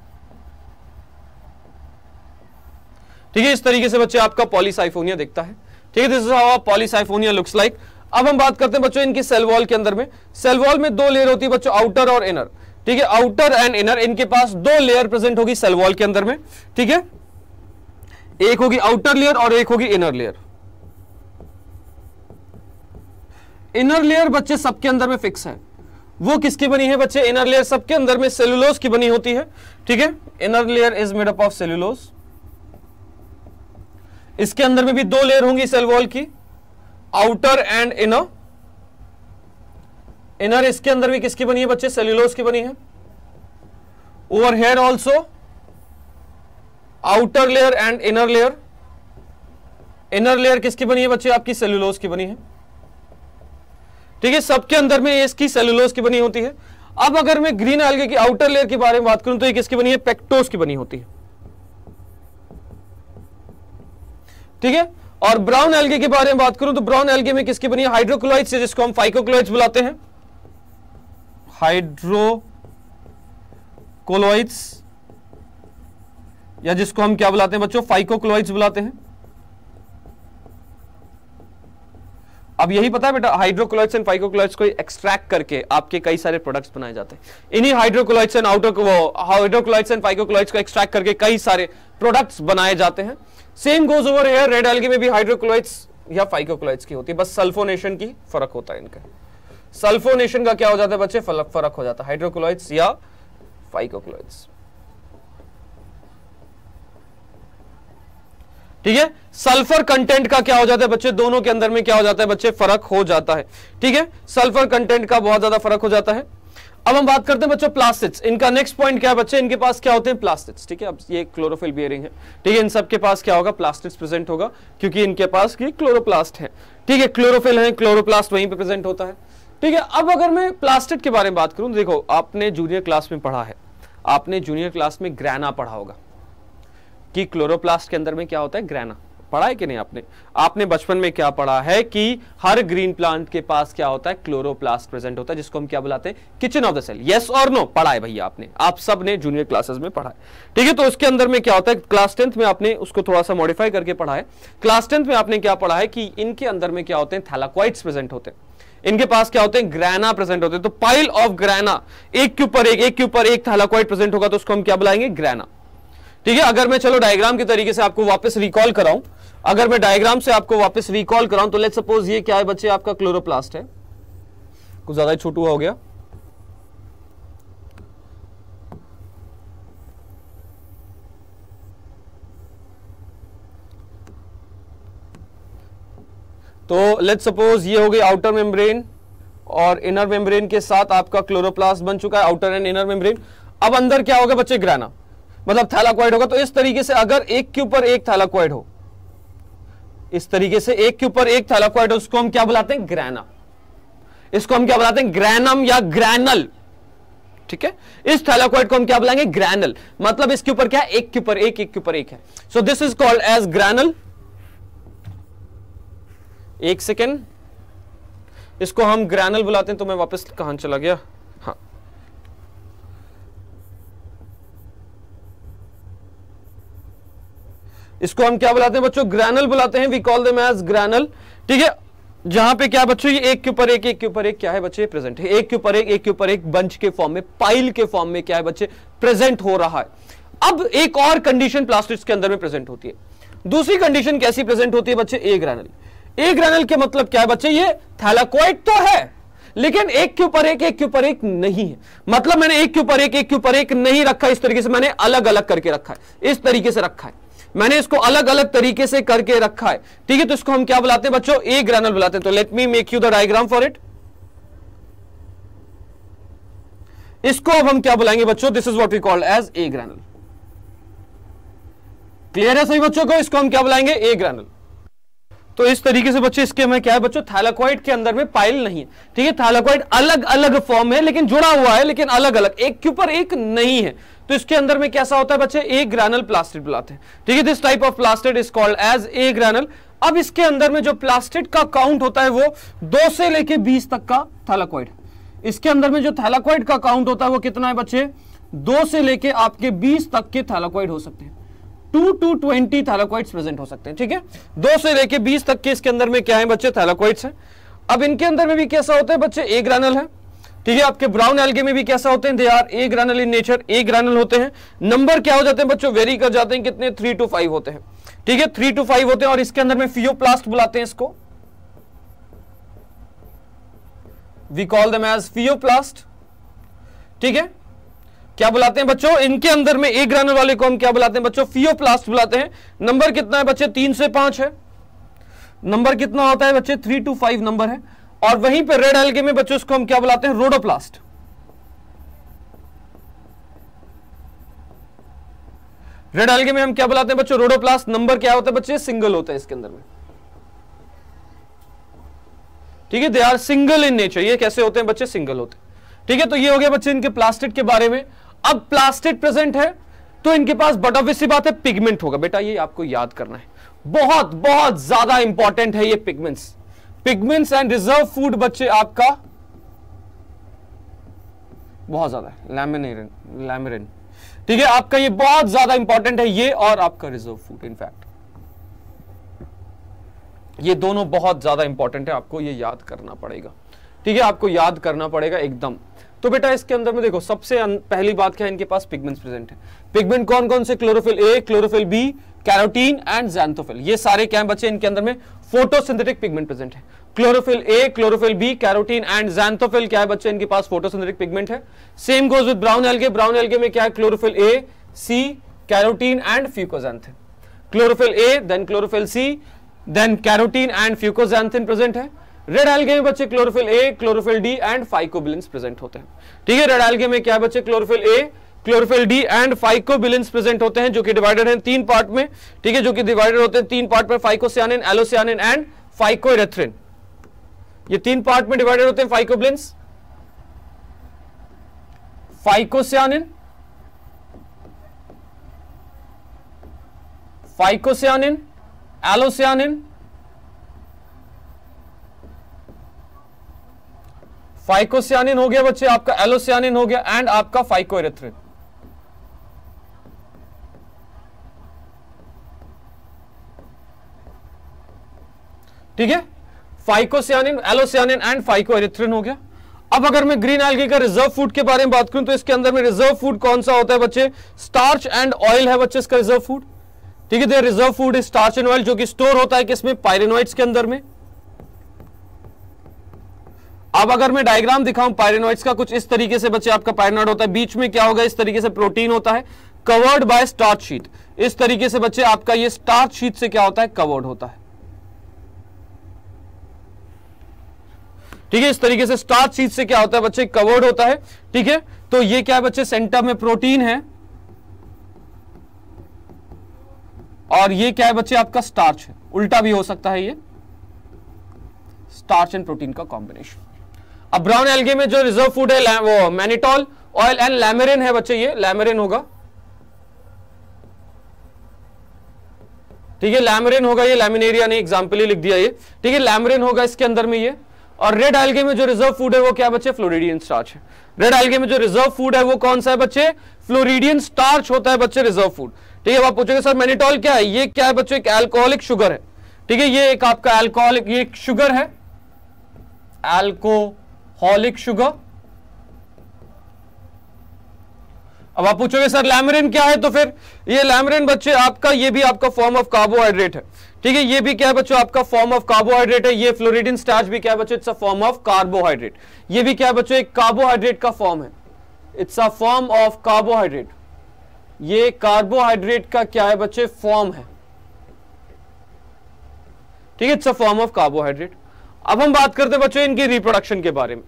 Speaker 1: ठीक है इस तरीके से बच्चे आपका पॉलीसाइफोनिया दिखता है ठीक है this is how polysiphonia looks like अब हम बात करते हैं बच्चों इनकी सेल वॉल के अंदर में सेल वॉल में दो लेयर होती है बच्चों आउटर और इनर ठीक है आउटर एंड इनर इनके पास दो लेयर प्रेजेंट होगी सेल वॉल के अंदर में ठीक है एक होगी आउटर लेयर और एक होगी इनर लेयर इनर लेयर बच्चे सबके अंदर में फिक्स है वो किसकी बनी है बच्चे इनर लेयर सबके अंदर में सेल्यूलोस की बनी होती है ठीक है inner layer is made up of cellulose इसके अंदर में भी दो लेयर होंगी सेल वॉल की आउटर एंड इनर इनर इसके अंदर भी किसकी बनी है बच्चे सेल्यूलोस की बनी है over here also outer layer and inner layer inner layer किसकी बनी है बच्चे आपकी सेल्यूलोस की बनी है ठीक है सबके अंदर में इसकी सेल्यूलोस की बनी होती है अब अगर मैं ग्रीन एल्गे की आउटर लेयर के बारे में बात करूं तो ये किसकी बनी है पेक्टोस की बनी होती है ठीक है और ब्राउन एल्गे के बारे में बात करूं तो ब्राउन एल्गे में किसकी बनी है से जिसको हम फाइकोक्लोइ बुलाते हैं हाइड्रोक्लोइड्स या जिसको हम क्या बुलाते हैं बच्चों फाइकोक्लोइड्स बुलाते हैं अब यही पता है बेटा हाइड्रोक्लोइड्स एंड फाइकोक्लोइड्स को एक्सट्रैक्ट करके आपके कई सारे प्रोडक्ट्स बनाए जाते हैं इन्हीं हाइड्रोक्लोइड्स एंड आउटो हाइड्रोक्लोइड्स एंड फाइकोक्लोइड्स को एक्सट्रैक्ट करके कई सारे प्रोडक्ट्स बनाए जाते हैं same goes over here red algae में भी हाइड्रोक्लोइड्स या फाइकोक्लोइड्स की होती है बस सल्फोनेशन की फर्क होता है इनका सल्फोनेशन का क्या हो जाता है बच्चे फर्क हो जाता है हाइड्रोक्लोइड्स या फाइकोक्लोइड्स ठीक है सल्फर कंटेंट का क्या हो जाता है बच्चे दोनों के अंदर में क्या हो जाता है बच्चे फर्क हो जाता है ठीक है सल्फर कंटेंट का बहुत ज्यादा फर्क हो जाता है अब हम बात करते हैं बच्चों प्लास्टिक्स इनका नेक्स्ट पॉइंट क्या है बच्चे इनके पास क्या होते हैं प्लास्टिक्स ठीक है अब ये क्लोरोफिल बियरिंग है ठीक है इन सबके पास क्या होगा प्लास्टिक्स प्रेजेंट होगा क्योंकि इनके पास ये क्लोरोप्लास्ट है ठीक है क्लोरोफिल है क्लोरोप्लास्ट वहीं पे प्रेजेंट होता है ठीक है अब अगर मैं प्लास्टिक के बारे में बात करूं तो देखो आपने जूनियर क्लास में पढ़ा है आपने जूनियर क्लास में ग्रैना पढ़ा होगा कि क्लोरोप्लास्ट के अंदर में क्या होता है ग्रैना पढ़ा है कि नहीं आपने आपने बचपन में क्या पढ़ा है कि हर ग्रीन प्लांट के पास क्या होता है क्लोरोप्लास्ट प्रेजेंट होता है जिसको हम क्या बुलाते हैं kitchen of the cell yes और नो पढ़ा है भैया आपने आप सब ने जूनियर क्लासेस में पढ़ा है ठीक है तो उसके अंदर में क्या होता है क्लास टेंथ में आपने उसको थोड़ा सा मॉडिफाई करके पढ़ा है क्लास टेंथ में आपने क्या पढ़ा है कि इनके अंदर में क्या होते हैं थैलाक्वाइट्स प्रेजेंट होते हैं इनके पास क्या होते हैं ग्रैना प्रेजेंट होते हैं तो पाइल ऑफ ग्रैना एक के ऊपर एक एक के ऊपर एक थैलाक्वाइट प्रेजेंट होगा तो उसको हम क्या बुलाएंगे ग्रैना ठीक है अगर मैं चलो डायग्राम के तरीके से आपको वापस रिकॉल कराऊं अगर मैं डायग्राम से आपको वापस रिकॉल कराऊं तो लेट सपोज ये क्या है बच्चे आपका क्लोरोप्लास्ट है कुछ ज्यादा ही छोटू हो गया तो लेट सपोज ये हो गई आउटर मेम्ब्रेन और इनर मेम्ब्रेन के साथ आपका क्लोरोप्लास्ट बन चुका है आउटर एंड इनर मेम्ब्रेन अब अंदर क्या होगा बच्चे ग्राना मतलब थैलाक्वाइड होगा तो इस तरीके से अगर एक के ऊपर एक थैलाक्वाइड हो इस तरीके से एक के ऊपर एक थैलाक्वाइड हो उसको हम क्या बुलाते हैं ग्रैना इसको हम क्या बुलाते हैं ग्रैनम या ग्रैनल ठीक है इस थैलाक्वाइड को हम क्या बुलाएंगे ग्रैनल मतलब इसके ऊपर क्या है एक के ऊपर एक एक के ऊपर एक है so this is called as granal एक सेकेंड इसको हम ग्रैनल बुलाते हैं तो मैं वापस कहां चला गया इसको हम क्या बुलाते हैं बच्चों ग्रैनल बुलाते हैं we call them as granal ठीक है जहां पे क्या बच्चों ये एक के ऊपर एक एक के ऊपर एक क्या है बच्चे प्रेजेंट है एक के ऊपर एक एक के ऊपर एक बंच के फॉर्म में पाइल के फॉर्म में क्या है बच्चे प्रेजेंट हो रहा है अब एक और कंडीशन प्लास्टिक्स के अंदर में प्रेजेंट होती है दूसरी कंडीशन कैसी प्रेजेंट होती है बच्चे ए ग्रैनल ए ग्रैनल के मतलब क्या है बच्चे ये थैलाकोइड तो है लेकिन एक के ऊपर एक एक के ऊपर एक नहीं है मतलब मैंने एक के ऊपर एक एक के ऊपर एक नहीं रखा इस तरीके से मैंने अलग अलग करके रखा है इस तरीके से रखा है मैंने इसको अलग अलग तरीके से करके रखा है ठीक है तो इसको हम क्या बुलाते हैं बच्चों ए ग्रैनुल बुलाते हैं तो let me make you the diagram for it इसको अब हम क्या बुलाएंगे बच्चों this is what we called as a granule clear है सभी बच्चों को इसको हम क्या बुलाएंगे ए ग्रैनुल तो इस तरीके से बच्चे इसके में क्या है बच्चों थैलाकॉइड के अंदर में पाइल नहीं है ठीक है थैलाकॉइड अलग अलग फॉर्म है लेकिन जुड़ा हुआ है लेकिन अलग अलग एक के ऊपर एक नहीं है तो इसके अंदर में कैसा होता है बच्चे ए ग्रैनल प्लास्टिड बुलाते हैं ठीक है this type of plastid is called as a granal अब इसके अंदर में जो प्लास्टिड का काउंट होता है वो दो से लेके बीस तक का थैलाकॉइड इसके अंदर में जो थैलाकॉइड का काउंट होता है वो कितना है बच्चे दो से लेके आपके बीस तक के थैलाकॉइड हो सकते हैं two to twenty thylakoids present हो सकते हैं ठीक है दो से लेके बीस तक के इसके अंदर में क्या है बच्चे थैलाकॉइड्स हैं अब इनके अंदर में भी कैसा होता है बच्चे ए ग्रैनल है ठीक है आपके ब्राउन एल्गे में भी कैसा होते हैं they are A ग्रैनल in nature ए ग्रैनल होते हैं नंबर क्या हो जाते हैं बच्चों वेरी कर जाते हैं कितने थ्री टू फाइव होते हैं ठीक है थ्री टू फाइव होते हैं और इसके अंदर में फियोप्लास्ट बुलाते हैं इसको we call them as phaeoplast ठीक है क्या बुलाते हैं बच्चों इनके अंदर में एक ग्रैनल वाले को हम क्या बुलाते हैं बच्चों फियोप्लास्ट बुलाते हैं नंबर कितना है बच्चे तीन से पांच है नंबर कितना होता है बच्चे थ्री टू फाइव नंबर है और वहीं पर रेड एल्गे में बच्चों इसको हम क्या बुलाते हैं रोडोप्लास्ट रेड एल्गे में हम क्या बुलाते हैं बच्चों रोडोप्लास्ट नंबर क्या होता है बच्चे सिंगल होता है इसके अंदर में ठीक है they are single in nature ये कैसे होते हैं बच्चे सिंगल होते हैं ठीक है तो ये हो गया बच्चे इनके प्लास्टिक के बारे में अब प्लास्टिक प्रेजेंट है तो इनके पास बट ऑब्वियस बात है पिगमेंट होगा बेटा ये आपको याद करना है बहुत बहुत ज्यादा इंपॉर्टेंट है ये pigments pigments and reserve food बच्चे आपका बहुत ज्यादा लैमिनेरिन लैमिनेरन ठीक है आपका ये बहुत ज्यादा इंपॉर्टेंट है ये और आपका रिजर्व फूड इनफैक्ट ये दोनों बहुत ज्यादा इंपॉर्टेंट है आपको ये याद करना पड़ेगा ठीक है आपको याद करना पड़ेगा एकदम तो बेटा इसके अंदर में देखो सबसे पहली बात क्या है इनके पास पिगमेंट्स प्रेजेंट है पिगमेंट कौन कौन से chlorophyll a chlorophyll b carotene and xanthophyll ये सारे क्या बच्चे इनके अंदर में फोटोसिंथेटिक पिगमेंट प्रेजेंट है chlorophyll a chlorophyll b carotene and xanthophyll क्या है बच्चे इनके पास फोटोसिंथेटिक पिगमेंट है same goes with brown algae brown algae में क्या है chlorophyll a c carotene and fucoxanthin chlorophyll a then chlorophyll c then carotene and फ्यूकोजैंथिन present है रेड एल्गे में बच्चे chlorophyll a chlorophyll d and phycobilins present होते हैं ठीक है रेड एल्गे में क्या बच्चे chlorophyll a chlorophyll d and phycobilins present होते हैं जो कि डिवाइडेड हैं तीन पार्ट में ठीक है जो कि डिवाइडेड होते हैं तीन पार्ट में फाइकोसियानिन एलोसियानिन एंड फाइकोरेथ्रिन ये तीन पार्ट में डिवाइडेड होते हैं फाइकोबिलिन्स फाइकोसियानिन फाइकोसियानिन एलोसियानिन फाइकोसियानिन हो गया बच्चे आपका एलोसियानिन हो गया एंड आपका फाइकोरेथ्रिन ठीक है फाइकोसियानिन एलोसियानिन एंड फाइको हो गया अब अगर मैं ग्रीन एल्गी का रिजर्व फूड के बारे में बात करूं तो इसके अंदर में रिजर्व फूड कौन सा होता है बच्चे स्टार्च एंड ऑयल है बच्चे इसका रिजर्व फूड ठीक है there reserve food is starch and oil जो कि स्टोर होता है किसमें पायरेनोइड्स के अंदर में अब अगर मैं डायग्राम दिखाऊं पायरेनोइड्स का कुछ इस तरीके से बच्चे आपका पायरेनोइड होता है बीच में क्या होगा इस तरीके से प्रोटीन होता है कवर्ड बाय स्टार्च शीट इस तरीके से बच्चे आपका ये स्टार्च शीट से क्या होता है कवर्ड होता है ठीक है इस तरीके से स्टार्च चीज से क्या होता है बच्चे कवर्ड होता है ठीक है तो ये क्या है बच्चे सेंटर में प्रोटीन है और ये क्या है बच्चे आपका स्टार्च है उल्टा भी हो सकता है ये स्टार्च एंड प्रोटीन का कॉम्बिनेशन अब ब्राउन एल्गे में जो रिजर्व फूड है वो मैनिटॉल ऑयल एंड लैमेरिन है बच्चे ये लैमेरिन होगा ठीक है लैमरिन होगा ये लैमिनेरिया ने एग्जाम्पल ही लिख दिया ये ठीक है लैमरिन होगा इसके अंदर में ये और रेड एल्गे में जो रिजर्व फूड है वो क्या बच्चे फ्लोरिडियन स्टार्च है रेड एल्गे में जो रिजर्व फूड है वो कौन सा है बच्चे फ्लोरिडियन स्टार्च होता है बच्चे रिजर्व फूड ठीक है आप पूछोगे सर मेनिटॉल क्या है ये क्या है बच्चों एक एल्कोहलिक शुगर है ठीक है ये एक आपका एल्कोहलिक ये एक शुगर है एल्कोहलिक शुगर अब आप पूछोगे सर लैमरिन क्या है तो फिर ये लैमरिन बच्चे आपका ये भी आपका फॉर्म ऑफ कार्बोहाइड्रेट है ठीक है ये भी क्या है बच्चों आपका फॉर्म ऑफ कार्बोहाइड्रेट है ये फ्लोरिडिन स्टार्च भी क्या है बच्चों it's a form of carbohydrate ये भी क्या है बच्चों एक कार्बोहाइड्रेट का फॉर्म है it's a form of carbohydrate ये कार्बोहाइड्रेट का क्या है बच्चे फॉर्म है ठीक है it's a form of carbohydrate अब हम बात करते हैं बच्चों इनके रिप्रोडक्शन के बारे में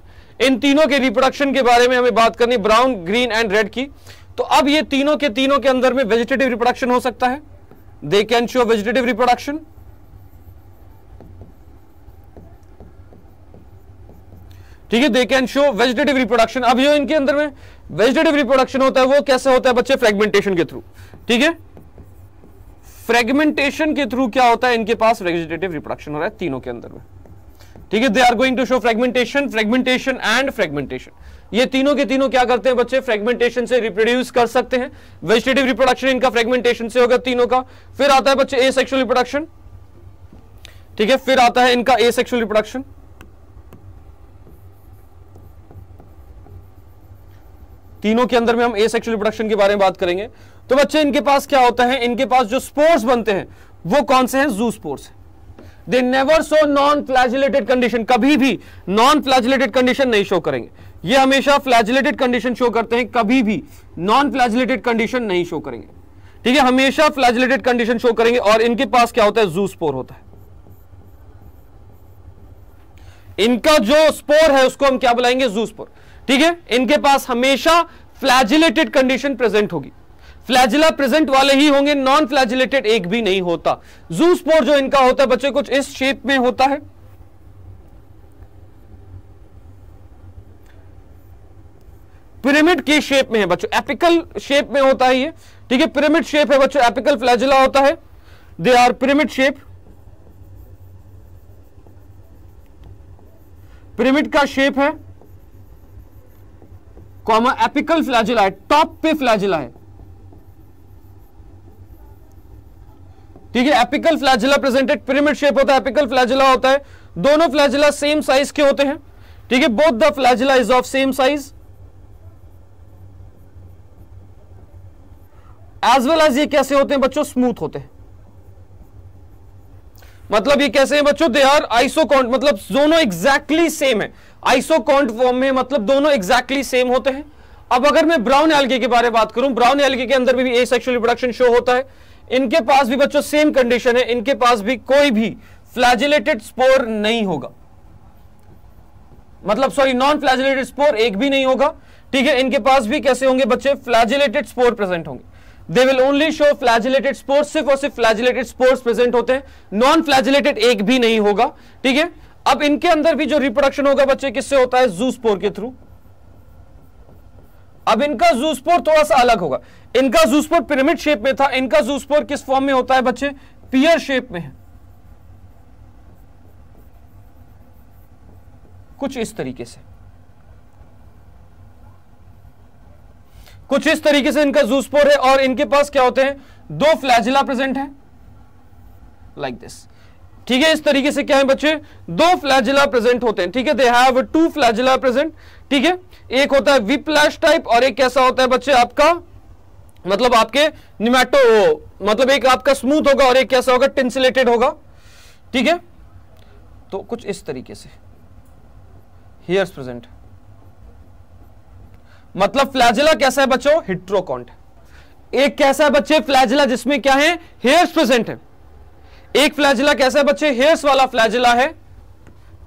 Speaker 1: इन तीनों के रिप्रोडक्शन के बारे में हमें बात करनी ब्राउन ग्रीन एंड रेड की तो अब ये तीनों के तीनों के अंदर में वेजिटेटिव रिप्रोडक्शन हो सकता है They can show vegetative reproduction. ठीक है they can show vegetative reproduction अब ये इनके अंदर में वेजिटेटिव रिप्रोडक्शन होता है वो कैसे होता है बच्चे फ्रेगमेंटेशन के थ्रू ठीक है फ्रेगमेंटेशन के थ्रू क्या होता है इनके पास वेजिटेटिव रिप्रोडक्शन हो रहा है तीनों के अंदर में ठीक है they are going to show fragmentation fragmentation and fragmentation ये तीनों के तीनों क्या करते हैं बच्चे फ्रेगमेंटेशन से रिप्रोड्यूस कर सकते हैं वेजिटेटिव रिप्रोडक्शन इनका फ्रेगमेंटेशन से होगा तीनों का फिर आता है बच्चे ए सेक्शुअल रिप्रोडक्शन ठीक है फिर आता है इनका ए सेक्शुअल रिप्रोडक्शन तीनों के अंदर में हम ए सेक्शुअल रिप्रोडक्शन के बारे में बात करेंगे तो बच्चे इनके पास क्या होता है इनके पास जो स्पोर्ट्स बनते हैं वो कौन से हैं जू स्पोर्ट्स है they never show non flagellated condition कभी भी नॉन फ्लैजिलेटेड कंडीशन नहीं शो करेंगे ये हमेशा फ्लैजिलेटेड कंडीशन शो करते हैं कभी भी नॉन फ्लैजिलेटेड कंडीशन नहीं शो करेंगे ठीक है हमेशा फ्लैजिलेटेड कंडीशन शो करेंगे और इनके पास क्या होता है जू स्पोर होता है इनका जो स्पोर है उसको हम क्या बुलाएंगे जू स्पोर ठीक है इनके पास हमेशा फ्लैजिलेटेड कंडीशन प्रेजेंट होगी फ्लैजिला प्रेजेंट वाले ही होंगे नॉन फ्लैजिलेटेड एक भी नहीं होता जू स्पोर जो इनका होता है बच्चे कुछ इस शेप में होता है पिरामिड के शेप में है बच्चों एपिकल शेप में होता है ये ठीक है पिरामिड शेप है बच्चों एपिकल फ्लैजिला होता है they are pyramid shape pyramid का शेप है कॉमा एपिकल फ्लैजिला है टॉप पे फ्लैजिला है ठीक है apical flagella presented pyramid shape होता है एपिकल फ्लैजिला होता है दोनों फ्लैजिला सेम साइज के होते हैं ठीक है both the flagella is of same size as well as ये कैसे होते हैं बच्चों स्मूथ होते हैं मतलब ये कैसे हैं बच्चों दे आर आइसोकॉन्ट मतलब दोनों एग्जैक्टली सेम है आइसोकॉन्ट फॉर्म में मतलब दोनों एग्जैक्टली सेम होते हैं अब अगर मैं ब्राउन एल्गी के बारे में बात करूं ब्राउन एल्गी के अंदर भी, भी ए सेक्शुअल रिप्रोडक्शन शो होता है इनके पास भी बच्चों सेम कंडीशन है इनके पास भी कोई भी फ्लैजिलेटेड स्पोर नहीं होगा मतलब सॉरी नॉन फ्लैजिलेटेड स्पोर एक भी नहीं होगा ठीक है इनके पास भी कैसे होंगे बच्चे फ्लैजिलेटेड स्पोर प्रेजेंट होंगे they will only show flagellated spores सिर्फ और सिर्फ फ्लैजिलेटेड स्पोर्स प्रेजेंट होते हैं नॉन फ्लैजिलेटेड एक भी नहीं होगा ठीक है अब इनके अंदर भी जो रिप्रोडक्शन होगा बच्चे किससे होता है जू स्पोर के थ्रू अब इनका जू स्पोर थोड़ा सा अलग होगा इनका जूसपोर पिरामिड शेप में था इनका जूसपोर किस फॉर्म में होता है बच्चे पियर शेप में है कुछ इस तरीके से कुछ इस तरीके से इनका जूसपोर है और इनके पास क्या होते हैं दो फ्लैजिला प्रेजेंट है लाइक दिस ठीक है इस तरीके से क्या है बच्चे दो फ्लैजिला प्रेजेंट होते हैं ठीक है they have two flagella present ठीक है एक होता है विप्लैश टाइप और एक कैसा होता है बच्चे आपका मतलब आपके निमेटो मतलब एक आपका स्मूथ होगा और एक कैसा होगा टेंसिलेटेड होगा ठीक है तो कुछ इस तरीके से हेयर्स प्रेजेंट मतलब फ्लैजिला कैसा है बच्चों हिट्रोकॉन्ट एक कैसा है बच्चे फ्लैजिला जिसमें क्या है हेयर्स प्रेजेंट है एक फ्लैजिला कैसा है बच्चे हेयर्स वाला फ्लैजिला है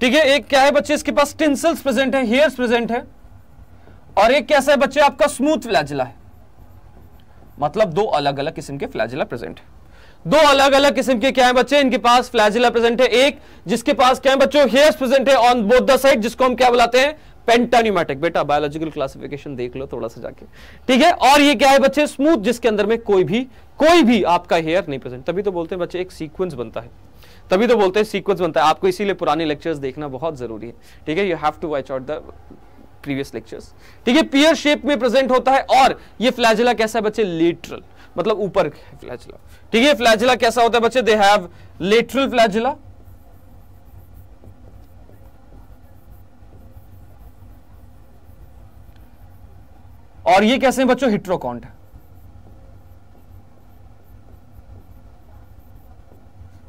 Speaker 1: ठीक है एक क्या है बच्चे इसके पास टिंसल्स प्रेजेंट है हेयर्स प्रेजेंट है और एक कैसा है बच्चे आपका स्मूथ फ्लैजिला है मतलब दो अलग अलग किस्म के फ्लैजिला प्रेजेंट है दो अलग अलग किस्म के क्या है बच्चे इनके पास फ्लैजिला प्रेजेंट है एक जिसके पास क्या है बच्चों हेयर प्रेजेंट है ऑन बोथ द साइड जिसको हम क्या बुलाते हैं पेंटान्यूमेटिक बेटा बायोलॉजिकल क्लासिफिकेशन देख लो थोड़ा सा जाके ठीक है और ये क्या है बच्चे स्मूथ जिसके अंदर में कोई भी कोई भी आपका हेयर नहीं प्रेजेंट तभी तो बोलते हैं बच्चे एक सीक्वेंस बनता है तभी तो बोलते हैं सीक्वेंस बनता है आपको इसीलिए पुराने लेक्चर्स देखना बहुत जरूरी है ठीक है you have to watch out the previous lectures ठीक है पियर शेप में प्रेजेंट होता है और ये फ्लैजिला कैसा है बच्चे लेटरल मतलब ऊपर फ्लैजिला ठीक है फ्लैजिला कैसा होता है बच्चे दे हैव लेटरल फ्लैजिला और ये कैसे हैं बच्चों हिट्रोकॉन्ट है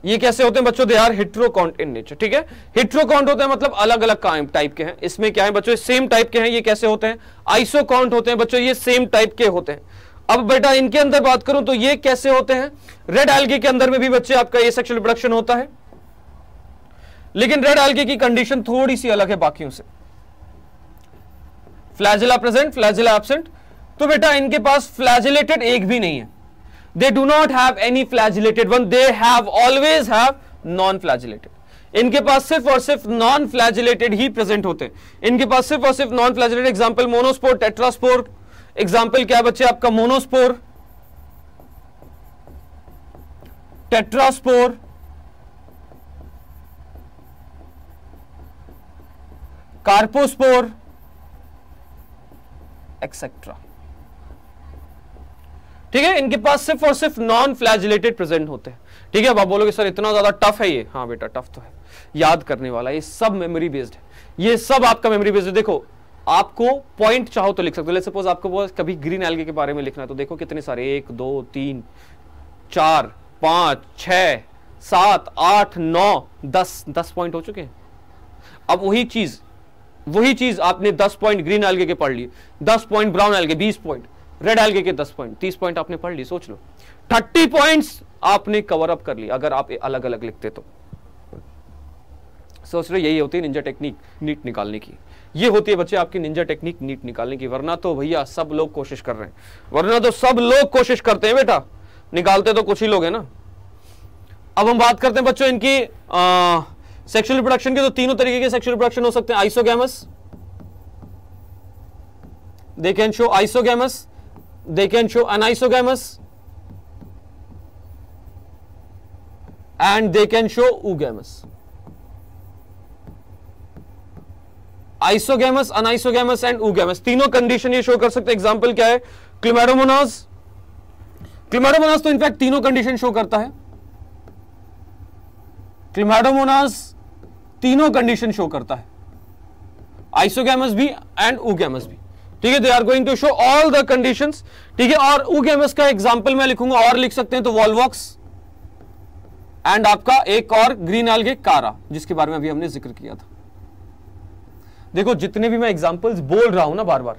Speaker 1: ये कैसे होते हैं बच्चों दे आर हिट्रोकॉन्ट इन नेचर ठीक है हिट्रोकॉन्ट होते हैं मतलब अलग अलग टाइप के हैं इसमें क्या है बच्चों सेम टाइप के हैं ये कैसे होते हैं आइसोकॉन्ट होते हैं बच्चों ये सेम टाइप के होते हैं अब बेटा इनके अंदर बात करूं तो ये कैसे होते हैं रेड एल्गे के अंदर में भी बच्चे आपका ये सेक्शुअल प्रोडक्शन होता है लेकिन रेड एल्गे की कंडीशन थोड़ी सी अलग है बाकियों से फ्लैजिला प्रेजेंट फ्लैजिला एबसेंट तो बेटा इनके पास फ्लैजिलेटेड एक भी नहीं है they do not have any flagellated one they have always have non flagellated इनके पास सिर्फ और सिर्फ नॉन फ्लैजिलेटेड ही प्रेजेंट होते हैं इनके पास सिर्फ और सिर्फ non flagellated example monospore tetraspore example क्या बच्चे आपका मोनोस्पोर टेट्रास्पोर कार्पोस्पोर एक्सेट्रा ठीक है इनके पास सिर्फ और सिर्फ नॉन फ्लैजिलेटेड प्रेजेंट होते हैं ठीक है अब आप बोलोगे सर इतना ज्यादा टफ है ये हाँ बेटा टफ तो है याद करने वाला ये सब मेमोरी बेस्ड है ये सब आपका मेमोरी बेस्ड है देखो आपको पॉइंट चाहो तो लिख सकते हो सपोज आपको वो कभी ग्रीन एल्गे के बारे में लिखना है तो देखो कितने सारे एक दो तीन चार पांच छ सात आठ नौ दस दस पॉइंट हो चुके हैं अब वही चीज वही चीज आपने दस पॉइंट ग्रीन एल्गे के पढ़ लिए दस पॉइंट ब्राउन एल्गे बीस पॉइंट रेड एल्गे के 10 पॉइंट 30 पॉइंट आपने पढ़ ली सोच लो 30 पॉइंट्स आपने कवर अप कर ली अगर आप अलग अलग लिखते तो सोच रहे यही होती है निंजा टेक्निक नीट निकालने की ये होती है बच्चे आपकी निंजा टेक्निक नीट निकालने की वरना तो भैया सब लोग कोशिश कर रहे हैं वरना तो सब लोग कोशिश करते हैं बेटा निकालते तो कुछ ही लोग हैं ना अब हम बात करते हैं बच्चों इनकी सेक्सुअल रिप्रोडक्शन के तो तीनों तरीके के सेक्सुअल रिप्रोडक्शन हो सकते हैं isogamous they can show isogamous they can show anisogamous and they can show oogamous. Isogamous anisogamous and oogamous तीनों कंडीशन ये शो कर सकते हैं एग्जांपल क्या है क्लिमेडोमोनाज क्लिमेडोमोनाज तो इनफैक्ट तीनों कंडीशन शो करता है क्लिमेडोमोनाज तीनों कंडीशन शो करता है आइसोगेमस भी एंड ऊगेमस भी ठीक है they are going to show all the condition ठीक है और ऊ केम का एग्जाम्पल मैं लिखूंगा और लिख सकते हैं तो वॉलवॉक्स एंड आपका एक और ग्रीन एल्गे कारा जिसके बारे में अभी हमने जिक्र किया था देखो जितने भी मैं एग्जाम्पल्स बोल रहा हूं ना बार बार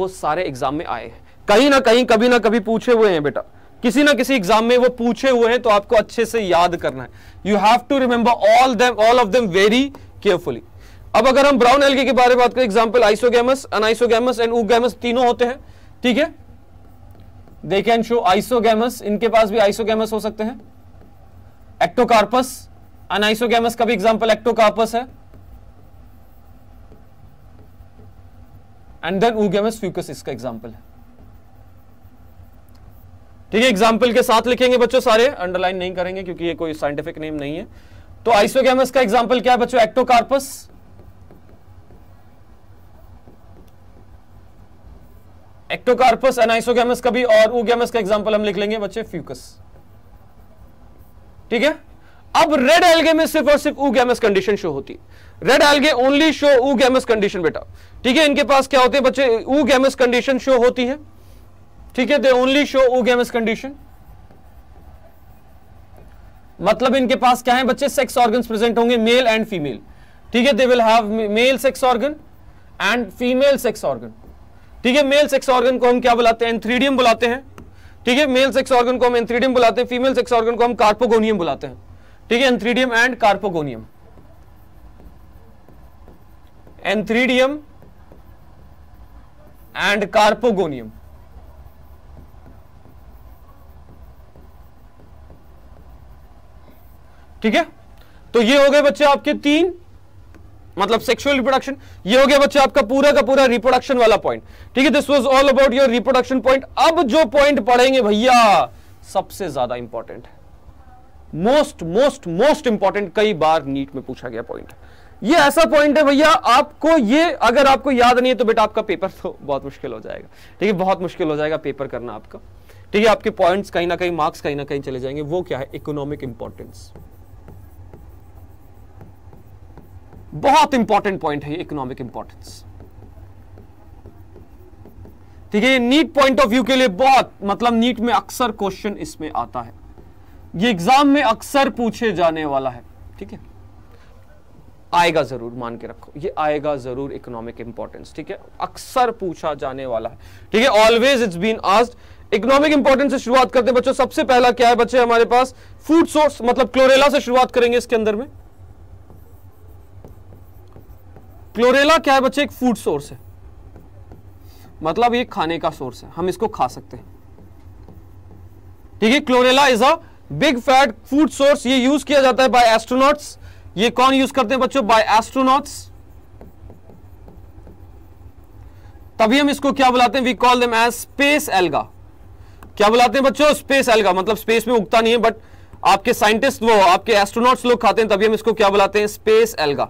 Speaker 1: वो सारे एग्जाम में आए हैं कहीं ना कहीं कभी ना कभी पूछे हुए हैं बेटा किसी ना किसी एग्जाम में वो पूछे हुए हैं तो आपको अच्छे से याद करना है you have to remember all all of them very carefully अब अगर हम ब्राउन एल्गी के बारे में बात करें example isogamous anisogamous and oogamous तीनों होते हैं ठीक है दे कैन शो आइसोगैमस इनके पास भी आइसोगेमस हो सकते हैं एक्टोकार्पस अनाइसोगैमस का भी एग्जाम्पल एक्टोकार्पस है एंड देन उगेमस फ्यूकस इसका एग्जाम्पल है ठीक है एग्जाम्पल के साथ लिखेंगे बच्चों सारे अंडरलाइन नहीं करेंगे क्योंकि ये कोई साइंटिफिक नेम नहीं है तो आइसोगेमस का एग्जाम्पल क्या है बच्चों एक्टोकार्पस एक्टोकार्पस एनाइसोगेमस का भी और ओगेमस का एग्जाम्पल हम लिख लेंगे बच्चे फ्यूकस ठीक है अब रेड एल्गे में सिर्फ और सिर्फ ऊगेमस कंडीशन शो होती है red algae only show oogamous condition बेटा ठीक है इनके पास क्या होते हैं बच्चे ऊगेमस कंडीशन शो होती है ठीक है they only show oogamous condition मतलब इनके पास क्या है बच्चे सेक्स ऑर्गन प्रेजेंट होंगे मेल एंड फीमेल ठीक है they will have male sex organ and female sex organ ठीक है मेल सेक्स ऑर्गन को हम क्या बुलाते हैं एंथ्रीडियम बुलाते हैं ठीक है मेल सेक्स ऑर्गन को हम एंथ्रीडियम बुलाते हैं फीमेल सेक्स ऑर्गन को हम कार्पोगोनियम बुलाते हैं ठीक है antheridium and carpogonium antheridium and carpogonium ठीक है तो ये हो गए बच्चे आपके तीन मतलब सेक्सुअल रिप्रोडक्शन ये हो गया बच्चे आपका पूरा का पूरा रिप्रोडक्शन वाला पॉइंट ठीक है this was all about your reproduction point अब जो पॉइंट पढ़ेंगे भैया सबसे ज्यादा important most most most important कई बार नीट में पूछा गया पॉइंट ये ऐसा पॉइंट है भैया आपको ये अगर आपको याद नहीं है तो बेटा आपका पेपर तो बहुत मुश्किल हो जाएगा ठीक है बहुत मुश्किल हो जाएगा पेपर करना आपका ठीक है आपके पॉइंट्स कहीं ना कहीं मार्क्स कहीं ना कहीं चले जाएंगे वो क्या है इकोनॉमिक इंपॉर्टेंस बहुत इंपॉर्टेंट पॉइंट है इकोनॉमिक इंपॉर्टेंस ठीक है नीट पॉइंट ऑफ व्यू के लिए बहुत मतलब नीट में अक्सर क्वेश्चन इसमें आता है ये एग्जाम में अक्सर पूछे जाने वाला है ठीक है आएगा जरूर मान के रखो ये आएगा जरूर इकोनॉमिक इंपॉर्टेंस ठीक है अक्सर पूछा जाने वाला है ठीक है always it's been asked economic importance से शुरुआत करते हैं बच्चों सबसे पहला क्या है बच्चे हमारे पास फूड सोर्स मतलब क्लोरेला से शुरुआत करेंगे इसके अंदर में क्लोरेला क्या है बच्चे एक फूड सोर्स है मतलब ये खाने का सोर्स है हम इसको खा सकते हैं ठीक है chlorella is a big fat food source ये यूज किया जाता है बाय एस्ट्रोनॉट्स ये कौन यूज करते हैं बच्चों बाय एस्ट्रोनॉट्स तभी हम इसको क्या बुलाते हैं we call them as space alga क्या बुलाते हैं बच्चों स्पेस एल्गा मतलब स्पेस में उगता नहीं है बट आपके साइंटिस्ट वो आपके एस्ट्रोनॉट्स लोग खाते हैं तभी हम इसको क्या बुलाते हैं स्पेस एल्गा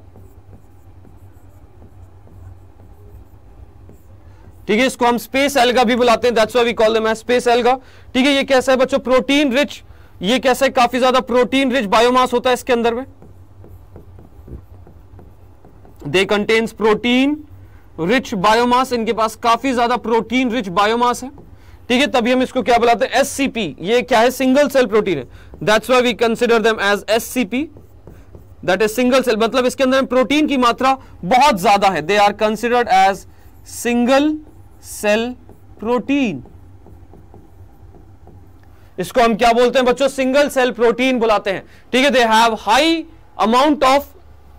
Speaker 1: ठीक है इसको हम स्पेस एल्गा भी बुलाते हैं that's we call them space alga ठीक है ये कैसा है बच्चों प्रोटीन रिच ये कैसा है काफी ज्यादा प्रोटीन रिच बायोमास होता है इसके अंदर में they contains protein rich biomass इनके पास काफी ज्यादा प्रोटीन रिच बायोमास है ठीक है तभी हम इसको क्या बुलाते हैं एससीपी ये क्या है सिंगल सेल प्रोटीन है that's why we consider them as SCP that is single cell मतलब इसके अंदर प्रोटीन की मात्रा बहुत ज्यादा है they are considered as single cell protein इसको हम क्या बोलते हैं बच्चों सिंगल सेल प्रोटीन बुलाते हैं ठीक है they have high amount of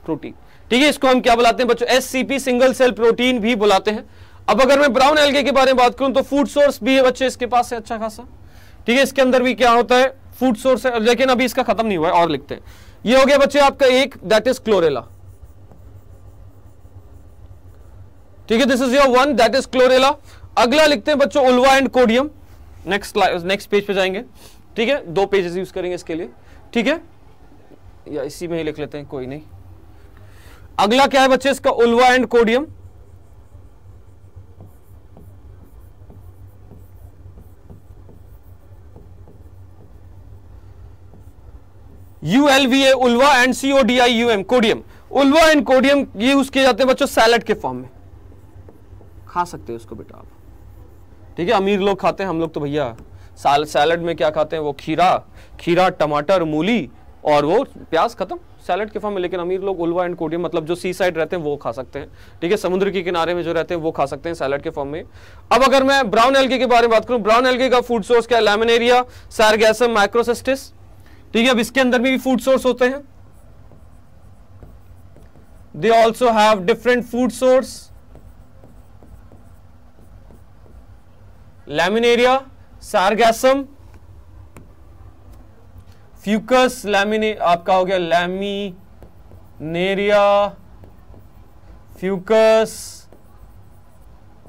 Speaker 1: protein ठीक है इसको हम क्या बुलाते हैं बच्चों एससीपी सिंगल सेल प्रोटीन भी बुलाते हैं अब अगर मैं ब्राउन एलगे के बारे में बात करूं तो फूड सोर्स भी है बच्चे इसके पास है अच्छा खासा ठीक है इसके अंदर भी क्या होता है फूड सोर्स है लेकिन अभी इसका खत्म नहीं हुआ है और लिखते हैं ये हो गया बच्चे आपका एक दैट इज क्लोरेला ठीक है this is your one that is chlorella अगला लिखते हैं बच्चों ulva and codium next next page पे जाएंगे ठीक है दो पेजेस यूज करेंगे इसके लिए ठीक है या इसी में ही लिख लेते हैं कोई नहीं अगला क्या है बच्चे इसका ulva and codium U L V A ulva and C O D I U M codium ulva and codium ये यूज किए जाते हैं बच्चों सैलड के फॉर्म में खा सकते हो उसको बेटा आप ठीक है अमीर लोग खाते हैं हम लोग तो भैया साल सैलड में क्या खाते हैं वो खीरा खीरा टमाटर मूली और वो प्याज खत्म सैलड के फॉर्म में लेकिन अमीर लोग उलवा एंड कोडियम मतलब जो सी साइड रहते हैं वो खा सकते हैं ठीक है समुद्र के किनारे में जो रहते हैं वो खा सकते हैं सैलड के फॉर्म में अब अगर मैं ब्राउन एल्गे के बारे में बात करूं ब्राउन एल्गे का फूड सोर्स क्या है लेमिनेरिया सैरगैसम माइक्रोसिस्टिस ठीक है अब इसके अंदर भी फूड सोर्स होते हैं they also have different food source laminaria sargassum fucus लैमिने आपका हो गया लैमिनेरिया फ्यूकस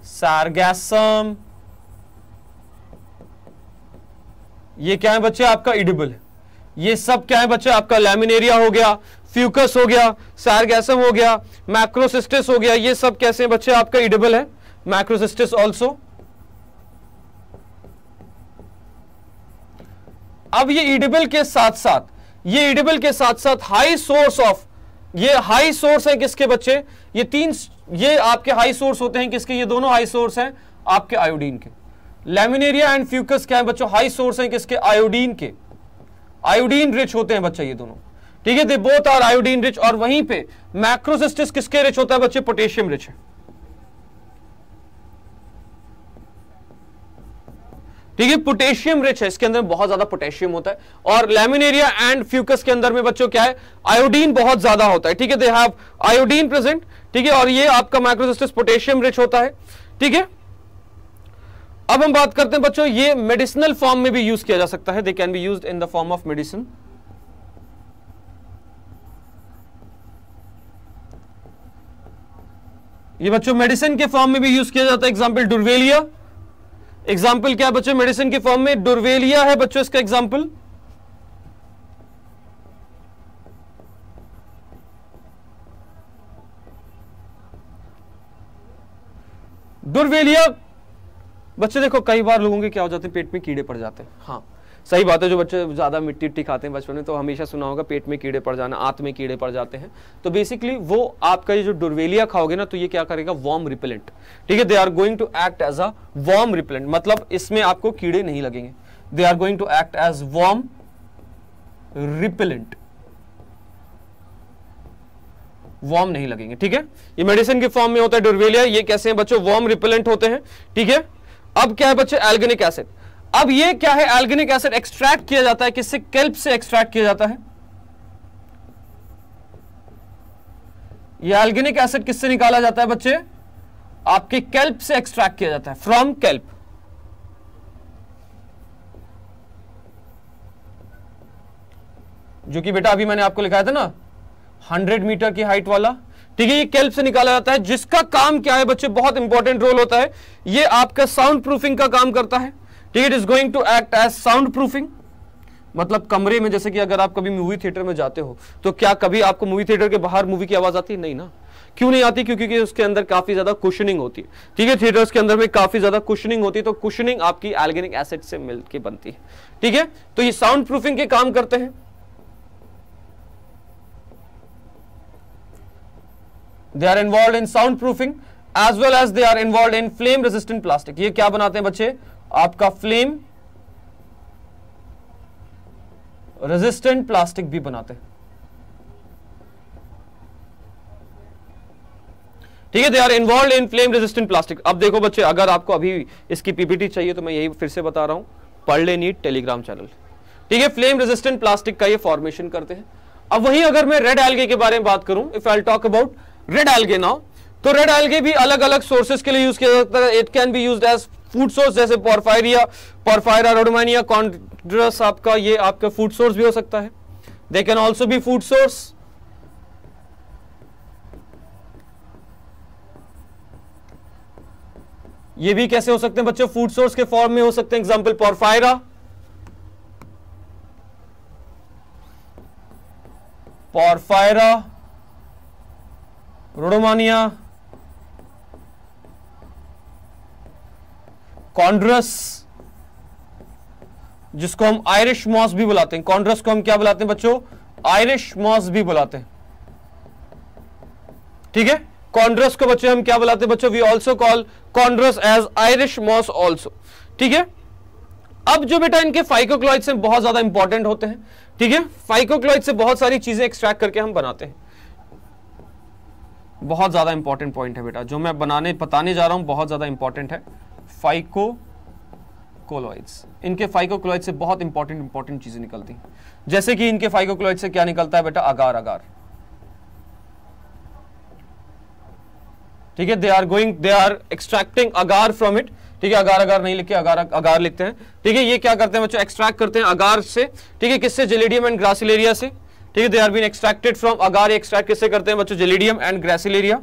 Speaker 1: सारगैसम ये क्या है बच्चे आपका इडिबल है ये सब क्या है बच्चे आपका लैमिनेरिया हो गया फ्यूकस हो गया सारगैसम हो गया मैक्रोसिस्टिस हो गया ये सब कैसे बच्चे आपका इडिबल है मैक्रोसिस्टिस ऑल्सो अब ये ईडेबल e के साथ साथ ये ईडेबल e के साथ साथ हाई सोर्स ऑफ ये हाई सोर्स है किसके बच्चे ये तीन ये आपके हाई सोर्स होते हैं किसके ये दोनों हाई सोर्स हैं आपके आयोडीन के लेमिनेरिया एंड फ्यूकस क्या है बच्चों हाई सोर्स हैं किसके आयोडीन के आयोडीन रिच होते हैं बच्चा ये दोनों ठीक है they both are iodine rich और वहीं पे मैक्रोसिस्टिस किसके रिच होता है बच्चे पोटेशियम रिच है ठीक है पोटेशियम रिच है इसके अंदर बहुत ज्यादा पोटेशियम होता है और लेमिनेरिया एंड फ्यूकस के अंदर में बच्चों क्या है आयोडीन बहुत ज्यादा होता है ठीक है दे हैव आयोडीन प्रेजेंट ठीक है और ये आपका माइक्रोसिस्टिस पोटेशियम रिच होता है ठीक है अब हम बात करते हैं बच्चों ये मेडिसिनल फॉर्म में भी यूज किया जा सकता है they can be use in the form of medicine ये बच्चों मेडिसिन के फॉर्म में भी यूज किया जाता है एग्जाम्पल डुरवेलिया एग्जाम्पल क्या है बच्चों मेडिसिन के फॉर्म में डुरवेलिया है बच्चों इसका एग्जाम्पल डुरवेलिया बच्चे देखो कई बार लोगों के क्या हो जाते हैं पेट में कीड़े पड़ जाते हैं हाँ सही बात है जो बच्चे ज़्यादा मिट्टी उट्टी खाते हैं बचपन में तो हमेशा सुना होगा पेट में कीड़े पड़ जाना आंत में कीड़े पड़ जाते हैं तो बेसिकली वो आपका ये जो डुरवेलिया खाओगे ना तो ये क्या करेगा वार्म रिपेलेंट ठीक है they are going to act as a worm repellent मतलब इसमें आपको कीड़े नहीं लगेंगे they are going to act as worm repellent worm नहीं लगेंगे ठीक है ये मेडिसिन के फॉर्म में होता है डुरवेलिया ये कैसे हैं बच्चों वॉर्म रिपेलेंट होते हैं ठीक है अब क्या है बच्चे एल्गेनिक एसिड अब ये क्या है एल्गेनिक एसिड एक्सट्रैक्ट किया जाता है किससे केल्प से एक्सट्रैक्ट किया जाता है ये एल्गेनिक एसिड किससे निकाला जाता है बच्चे आपके केल्प से एक्सट्रैक्ट किया जाता है फ्रॉम केल्प जो कि बेटा अभी मैंने आपको लिखाया था ना 100 मीटर की हाइट वाला ठीक है ये केल्प से निकाला जाता है जिसका काम क्या है बच्चे बहुत इंपॉर्टेंट रोल होता है ये आपका साउंड प्रूफिंग का काम करता है ठीक it is going to act as sound proofing मतलब कमरे में जैसे कि अगर आप कभी मूवी थिएटर में जाते हो तो क्या कभी आपको मूवी थिएटर के बाहर मूवी की आवाज आती है नहीं ना क्यों नहीं आती क्योंकि उसके अंदर काफी ज्यादा कुशनिंग होती है ठीक है थिएटर्स के अंदर में काफी ज्यादा कुशनिंग होती है तो कुशनिंग आपकी एल्गेनिक एसिड से मिलकर बनती है ठीक है तो ये साउंड प्रूफिंग के काम करते हैं they are involve in sound proofing as well as they are involve in flame resistant plastic ये क्या बनाते हैं बच्चे आपका फ्लेम रेजिस्टेंट प्लास्टिक भी बनाते हैं ठीक है they are involve in flame resistant plastic अब देखो बच्चे अगर आपको अभी इसकी पीपीटी चाहिए तो मैं यही फिर से बता रहा हूं पढ़ लेनी टेलीग्राम चैनल ठीक है फ्लेम रेजिस्टेंट प्लास्टिक का ये फॉर्मेशन करते हैं अब वहीं अगर मैं रेड एलगे के बारे में बात करूं if I talk about red algae now तो रेड एलगे भी अलग अलग सोर्सेस के लिए यूज किया जाता है it can be use as food source जैसे पोरफायरिया पोरफायरा रोडमानिया कॉन्ड्रस आपका ये आपका फूड सोर्स भी हो सकता है दे कैन ऑल्सो भी फूड सोर्स ये भी कैसे हो सकते हैं बच्चों फूड सोर्स के फॉर्म में हो सकते हैं example porphyra porphyra rhodymenia chondrus जिसको हम आयरिश मॉस भी बुलाते हैं कॉन्ड्रस को हम क्या बुलाते हैं बच्चों आयरिश मॉस भी बुलाते हैं ठीक है कॉन्ड्रस को बच्चों हम क्या बुलाते हैं बच्चों we also call chondrus as Irish moss also ठीक है अब जो बेटा इनके फाइकोक्लॉइड से बहुत ज्यादा इंपॉर्टेंट होते हैं ठीक है फाइकोक्लॉइड से बहुत सारी चीजें एक्सट्रैक्ट करके हम बनाते हैं बहुत ज्यादा इंपॉर्टेंट पॉइंट है बेटा जो मैं बनाने बताने जा रहा हूं बहुत ज्यादा इंपॉर्टेंट है फाइको कोलॉइड्स इनके फाइकोक्लोइड से बहुत इंपॉर्टेंट इंपॉर्टेंट चीजें निकलती जैसे कि इनके फाइकोक्लोइड से क्या निकलता है बेटा अगार अगार ठीक है they are going they are extracting agar from it ठीक है अगार अगार नहीं लिखे अगार अगार लिखते हैं ठीक है ये क्या करते हैं बच्चों एक्सट्रैक्ट करते हैं अगार से ठीक है किससे जेलिडियम एंड ग्रासिलेरिया से ठीक है they are been extracted from agar extract किससे करते हैं बच्चों gelidium and gracilaria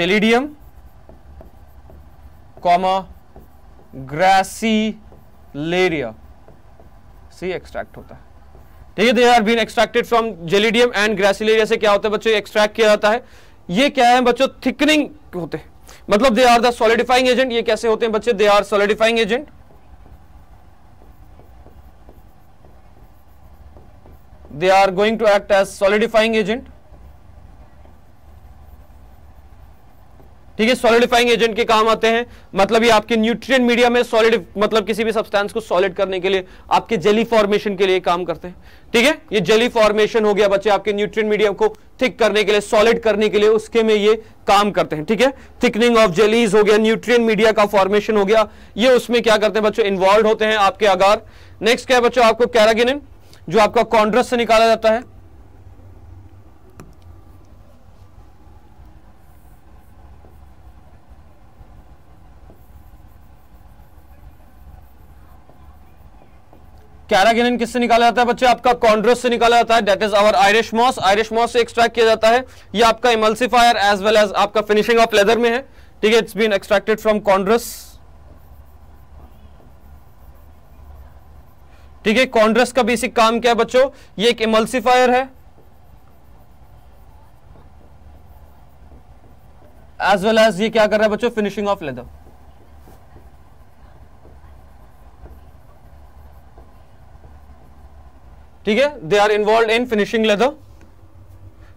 Speaker 1: gelidium comma लेरिया सी एक्सट्रैक्ट होता है ठीक है they are been extracted from gelidium and gracilaria से क्या होता है बच्चों एक्सट्रैक्ट किया जाता है ये क्या है बच्चों थिकनिंग होते हैं मतलब they are the solidifying agent ये कैसे होते हैं बच्चे they are solidifying agent they are going to act as solidifying agent ठीक है सॉलिडिफाइंग एजेंट के काम आते हैं मतलब ये आपके न्यूट्रिएंट मीडिया में सॉलिड मतलब किसी भी सब्सटेंस को सॉलिड करने के लिए आपके जेली फॉर्मेशन के लिए काम करते हैं ठीक है ये जेली फॉर्मेशन हो गया बच्चे आपके न्यूट्रिएंट मीडियम को थिक करने के लिए सॉलिड करने के लिए उसके में ये काम करते हैं ठीक है थिकनिंग ऑफ जेलीज हो गया न्यूट्रिएंट मीडिया का फॉर्मेशन हो गया ये उसमें क्या करते हैं बच्चों इन्वॉल्व होते हैं आपके आगार नेक्स्ट क्या है बच्चों आपको कैरागिन जो आपका कॉन्ड्रस से निकाला जाता है कैरागिनिन किससे निकाला जाता है बच्चे आपका कॉन्ड्रोस से निकाला जाता है that is our Irish moss Irish moss से एक्सट्रैक्ट किया जाता है ये आपका इमल्सिफायर एज वेल एज आपका फिनिशिंग ऑफ लेदर में है ठीक है it's been extracted from chondrus ठीक है कॉन्ड्रस का बेसिक काम क्या है बच्चों ये एक इमल्सिफायर है एज वेल एज ये क्या कर रहा है बच्चों फिनिशिंग ऑफ लेदर ठीक है they are involve in finishing leather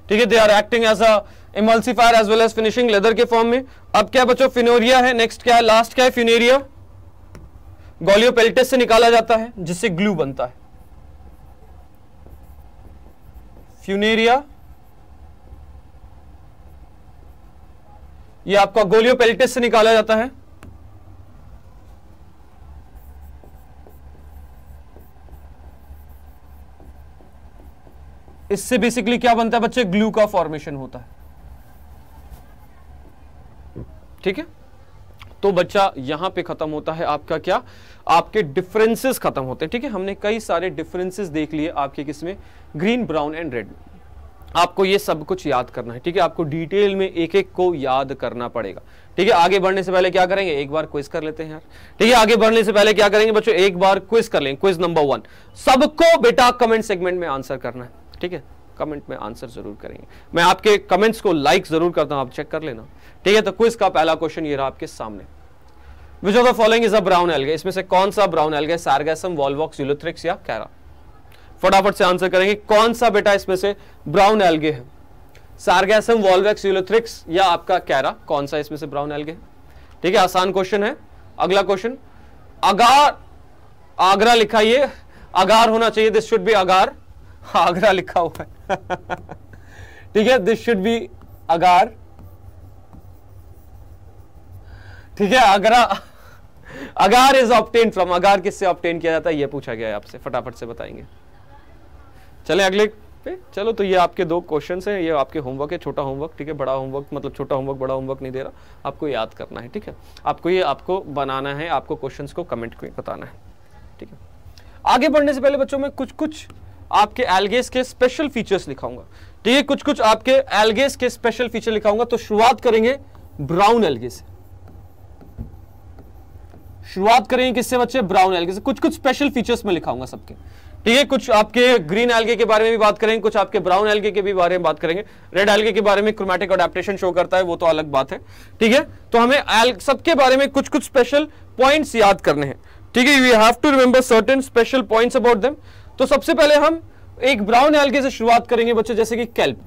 Speaker 1: ठीक है they are acting as a emulsifier as well as finishing leather के फॉर्म में अब क्या बच्चों फिनोरिया है नेक्स्ट क्या है लास्ट क्या है फिनेरिया गोलियोपेल्टिस से निकाला जाता है जिससे ग्लू बनता है फ्यूनेरिया ये आपका गोलियोपेल्टिस से निकाला जाता है इससे बेसिकली क्या बनता है बच्चे ग्लू का फॉर्मेशन होता है ठीक है तो बच्चा यहां पे खत्म होता है आपका क्या आपके डिफरेंसेस खत्म होते हैं ठीक है हमने कई सारे डिफरेंसेस देख लिए आपके किसमें ग्रीन ब्राउन एंड रेड आपको ये सब कुछ याद करना है ठीक है आपको डिटेल में एक एक को याद करना पड़ेगा ठीक है आगे बढ़ने से पहले क्या करेंगे एक बार क्विज कर लेते हैं यार ठीक है आगे बढ़ने से पहले क्या करेंगे बच्चों एक बार क्विज कर लेंगे क्विज नंबर वन सबको बेटा कमेंट सेगमेंट में आंसर करना है ठीक है कमेंट में आंसर जरूर करेंगे मैं आपके कमेंट्स को लाइक जरूर करता हूं आप चेक कर लेना ठीक है तो क्विज का पहला क्वेश्चन ये रहा आपके सामने which of the following is a brown algae इसमें से कौन सा brown algae sargassum volvox ulothrix या कैरा फटाफट से आंसर करेंगे कौन सा बेटा इसमें से ब्राउन एल्गे है सार्गेसम वॉलवॉक्स यूलोथ्रिक्स या आपका कैरा कौन सा इसमें से ब्राउन एल्गे है ठीक है आसान क्वेश्चन है अगला क्वेश्चन अगार आगरा लिखा ये अगार होना चाहिए this should be agar Agra लिखा हुआ है ठीक है दिस शुड बी अगार ठीक है Agra agar is obtain from agar किससे ऑप्टेन किया जाता है ये पूछा गया है आपसे फटाफट से बताएंगे चले अगले पे चलो तो ये आपके दो क्वेश्चन हैं ये आपके होमवर्क है छोटा होमवर्क ठीक है बड़ा होमवर्क मतलब छोटा होमवर्क बड़ा होमवर्क नहीं दे रहा आपको याद करना है ठीक है आपको ये आपको बनाना है आपको क्वेश्चन को कमेंट में बताना है ठीक है आगे बढ़ने से पहले बच्चों में कुछ कुछ आपके एलगेस के स्पेशल फीचर्स लिखाऊंगा ठीक तो है कुछ कुछ आपके एलगेस के स्पेशल फीचर लिखाऊंगा तो शुरुआत करेंगे ब्राउन एलगे से शुरुआत करेंगे किससे बच्चे ब्राउन एलगे से कुछ कुछ स्पेशल फीचर्स में लिखाऊंगा सबके ठीक तो है कुछ आपके ग्रीन एलगे के बारे में भी बात करेंगे कुछ आपके ब्राउन एलगे के भी बारे में बात करेंगे रेड एलगे के बारे में क्रोमेटिक अडेप्टेशन शो करता है वो तो अलग बात है ठीक है तो हमें सबके बारे में कुछ कुछ स्पेशल पॉइंट्स याद करने हैं ठीक है you have to remember certain special points about them तो सबसे पहले हम एक ब्राउन एल्गे से शुरुआत करेंगे बच्चों जैसे कि कैल्प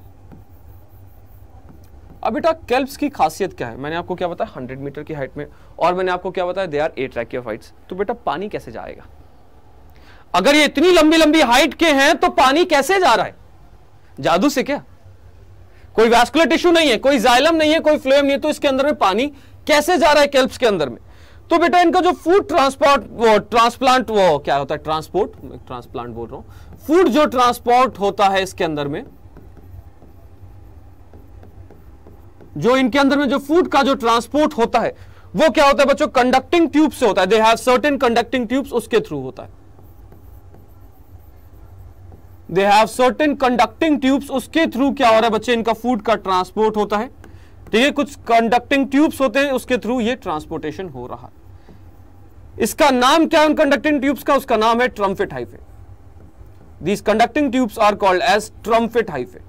Speaker 1: अब बेटा कैल्प्स की खासियत क्या है मैंने आपको क्या बताया हंड्रेड मीटर की हाइट में और मैंने आपको क्या बताया दे आर ए रैक्योफाइट्स तो बेटा पानी कैसे जाएगा अगर ये इतनी लंबी लंबी हाइट के हैं तो पानी कैसे जा रहा है जादू से क्या कोई वैस्कुलर टिश्यू नहीं है कोई जाइलम नहीं है कोई फ्लेम नहीं है तो इसके अंदर में पानी कैसे जा रहा है कैल्प्स के अंदर में तो बेटा इनका जो फूड ट्रांसपोर्ट वो ट्रांसप्लांट वो क्या होता है ट्रांसपोर्ट ट्रांसप्लांट बोल रहा हूं फूड जो ट्रांसपोर्ट होता है इसके अंदर में जो इनके अंदर में जो फूड का जो ट्रांसपोर्ट होता है वो क्या होता है बच्चों कंडक्टिंग ट्यूब से होता है they have certain conducting tubes उसके थ्रू होता है they have certain conducting tubes उसके थ्रू क्या हो रहा है बच्चे इनका फूड का ट्रांसपोर्ट होता है ठीक है कुछ कंडक्टिंग ट्यूब्स होते हैं उसके थ्रू ये ट्रांसपोर्टेशन हो रहा है इसका नाम क्या है कंडक्टिंग ट्यूब्स का उसका नाम है trumpet hyphae these conducting tubes are called as trumpet hyphae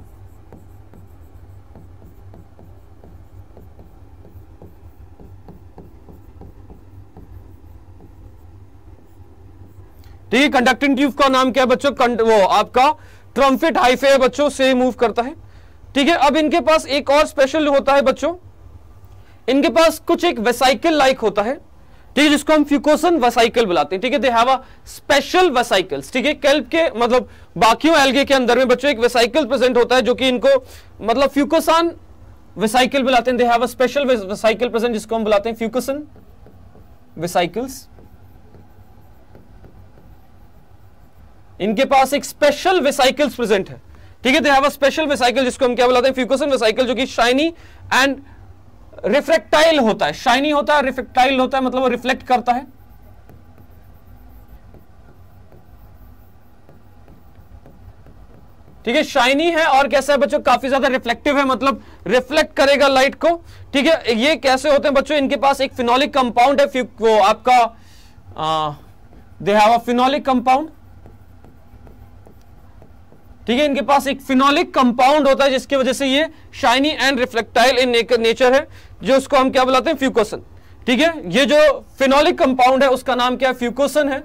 Speaker 1: ठीक है कंडक्टिंग ट्यूब का नाम क्या है बच्चों वो आपका ट्रम्फिट हाइफे बच्चों से मूव करता है ठीक है अब इनके पास एक और स्पेशल होता है बच्चों इनके पास कुछ एक वेसाइकिल लाइक होता है ठीक है जिसको हम फ्यूकोसन वसाइकल बुलाते हैं ठीक है दे हैव अ स्पेशल वसाइकल्स ठीक है कैल्प के मतलब बाकियों एल्गे के अंदर में बच्चों एक वसाइकल प्रेजेंट होता है जो कि इनको मतलब फ्यूकोसन वसाइकल बुलाते हैं they have a special vesicle present जिसको हम बुलाते हैं फ्यूकोसन वसाइकल्स इनके पास एक स्पेशल वसाइकल्स प्रेजेंट है ठीक है दे हैव अ स्पेशल वसाइकल जिसको हम क्या बुलाते हैं फ्यूकोसन वसाइकल जो कि शाइनी एंड रिफ्रेक्टाइल होता है शाइनी होता है रिफ्रेक्टाइल होता है मतलब वो रिफ्लेक्ट करता है ठीक है शाइनी है और कैसा है बच्चों काफी ज्यादा रिफ्लेक्टिव है मतलब रिफ्लेक्ट करेगा लाइट को ठीक है ये कैसे होते हैं बच्चों इनके पास एक फिनोलिक कंपाउंड है वो आपका they have a phenolic compound ठीक है इनके पास एक फिनोलिक कंपाउंड होता है जिसकी वजह से ये shiny and refractile in nature है जो उसको हम क्या बुलाते हैं फ्यूकोसन ठीक है ये जो फिनोलिक कंपाउंड है उसका नाम क्या है फ्यूकोसन है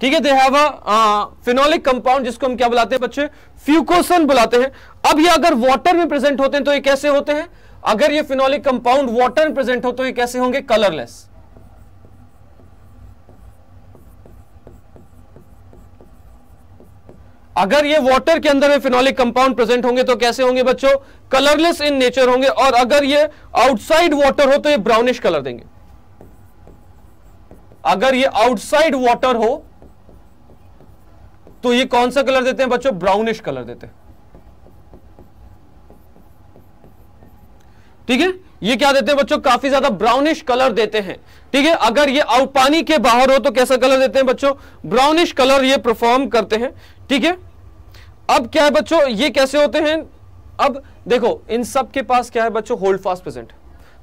Speaker 1: ठीक है they have a phenolic compound जिसको हम क्या बुलाते हैं बच्चे फ्यूकोसन बुलाते हैं अब ये अगर वाटर में प्रेजेंट होते हैं तो ये कैसे होते हैं अगर ये फिनोलिक कंपाउंड वाटर में प्रेजेंट हो तो ये कैसे होंगे कलरलेस अगर ये वाटर के अंदर में फिनोलिक कंपाउंड प्रेजेंट होंगे तो कैसे होंगे बच्चों कलरलेस इन नेचर होंगे और अगर ये आउटसाइड वाटर हो तो ये ब्राउनिश कलर देंगे अगर ये आउटसाइड वाटर हो तो ये कौन सा कलर देते हैं बच्चों ब्राउनिश कलर देते हैं ठीक है ये क्या देते हैं बच्चों काफी ज्यादा ब्राउनिश कलर देते हैं ठीक है अगर ये पानी के बाहर हो तो कैसा कलर देते हैं बच्चों ब्राउनिश कलर ये परफॉर्म करते हैं ठीक है अब क्या है बच्चों ये कैसे होते हैं अब देखो इन सब के पास क्या है बच्चों होल्ड फास्ट प्रेजेंट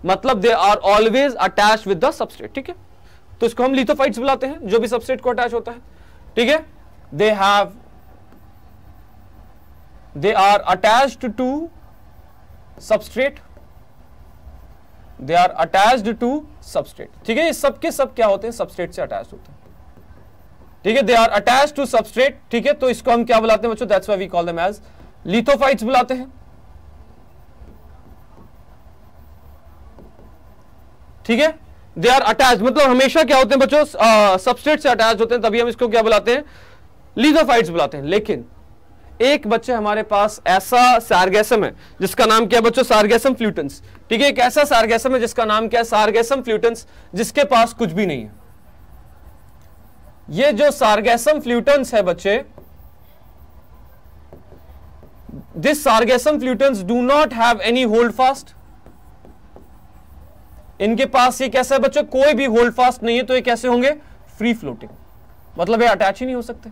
Speaker 1: मतलब they are always attach with the substrate ठीक है तो इसको हम लिथोफाइट्स बुलाते हैं जो भी सबस्ट्रेट को अटैच होता है ठीक है they have they are attach to substrate they are attach to substrate ठीक है ये सबके सब क्या होते हैं सबस्टेट से अटैच होते हैं ठीक है they are attach to substrate ठीक है तो इसको हम क्या बुलाते हैं बच्चों we call them as lithophytes बुलाते हैं ठीक है दे आर अटैच मतलब हमेशा क्या होते हैं बच्चों सबस्ट्रेट से अटैच होते हैं तभी हम इसको क्या बुलाते हैं लिथोफाइट्स बुलाते हैं लेकिन एक बच्चे हमारे पास ऐसा सार्गेसम है जिसका नाम क्या है बच्चों सार्गेसम फ्लूटेंस ठीक है एक ऐसा सार्गेसम है जिसका नाम क्या है सार्गेसम फ्लूटेंस जिसके पास कुछ भी नहीं है ये जो सार्गेसम फ्लूटन्स है बच्चे this sargassum fluitans do not have any hold fast इनके पास ये कैसा है बच्चों कोई भी होल्ड फास्ट नहीं है तो ये कैसे होंगे फ्री फ्लोटिंग मतलब ये अटैच ही नहीं हो सकते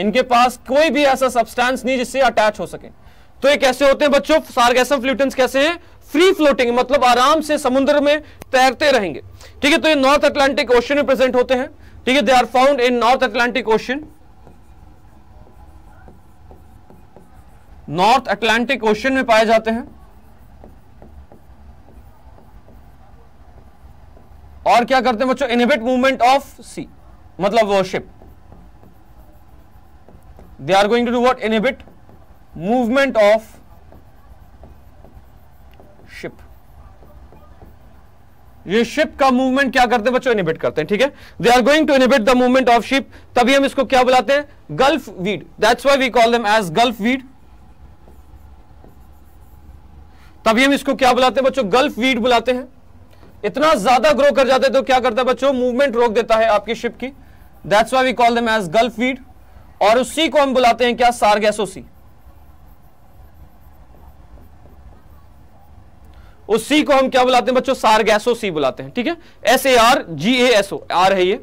Speaker 1: इनके पास कोई भी ऐसा सब्सटेंस नहीं जिससे अटैच हो सके तो ये कैसे होते हैं बच्चों सार्गेसम फ्लूटेंस कैसे हैं फ्री फ्लोटिंग मतलब आराम से समुद्र में तैरते रहेंगे ठीक है तो ये नॉर्थ अटलांटिक ओशन में प्रेजेंट होते हैं ठीक है they are found in North Atlantic Ocean North Atlantic Ocean में पाए जाते हैं और क्या करते हैं बच्चों इनहिबिट मूवमेंट ऑफ सी मतलब वो ship they are going to do what inhibit movement of ये शिप का मूवमेंट क्या करते हैं बच्चों इनिबिट करते हैं ठीक है they are going to inhibit the movement of ship तभी हम इसको क्या बुलाते हैं gulf weed that's why we call them as gulf weed तभी हम इसको क्या बुलाते हैं बच्चों गल्फ वीड बुलाते हैं इतना ज्यादा ग्रो कर जाते हैं तो क्या करता है बच्चों मूवमेंट रोक देता है आपकी शिप की that's why we call them as gulf weed और उसी को हम बुलाते हैं क्या सार्गेसोसी उसी को हम क्या बुलाते हैं बच्चों सारगैसो सी बुलाते हैं ठीक है S A R G A S O R है ये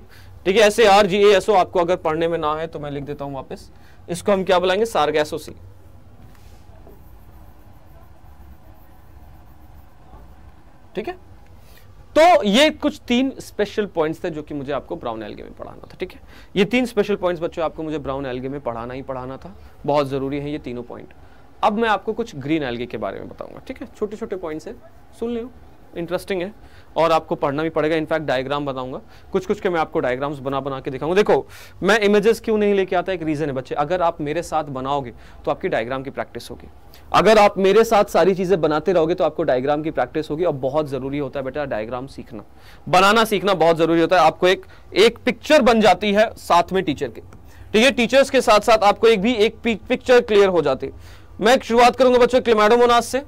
Speaker 1: ठीक है S A R G A S O आपको अगर पढ़ने में ना है तो मैं लिख देता हूं वापस इसको हम क्या बुलाएंगे सारगैसो सी ठीक है तो ये कुछ तीन स्पेशल पॉइंट्स थे जो कि मुझे आपको ब्राउन एलगे में पढ़ाना था ठीक है ये तीन स्पेशल पॉइंट्स बच्चों आपको मुझे ब्राउन एलगे में पढ़ाना ही पढ़ाना था बहुत ज़रूरी है ये तीनों पॉइंट अब मैं आपको कुछ ग्रीन एल्गी के बारे में बताऊंगा ठीक है छोटे छोटे पॉइंट्स हैं सुन लो इंटरेस्टिंग है और आपको पढ़ना भी पड़ेगा इनफैक्ट डायग्राम बताऊंगा कुछ कुछ के मैं आपको डायग्राम्स बना बना के दिखाऊंगा देखो मैं इमेजेस क्यों नहीं लेके आता एक रीज़न है बच्चे अगर आप मेरे साथ बनाओगे तो आपकी डायग्राम की प्रैक्टिस होगी अगर आप मेरे साथ सारी चीज़ें बनाते रहोगे तो आपको डायग्राम की प्रैक्टिस होगी और बहुत ज़रूरी होता है बेटा डायग्राम सीखना बनाना सीखना बहुत ज़रूरी होता है आपको एक एक पिक्चर बन जाती है साथ में टीचर के ठीक है टीचर्स के साथ साथ आपको एक भी एक पिक्चर क्लियर हो जाती है मैं शुरुआत करूंगा बच्चों क्लिमेडोमोनास से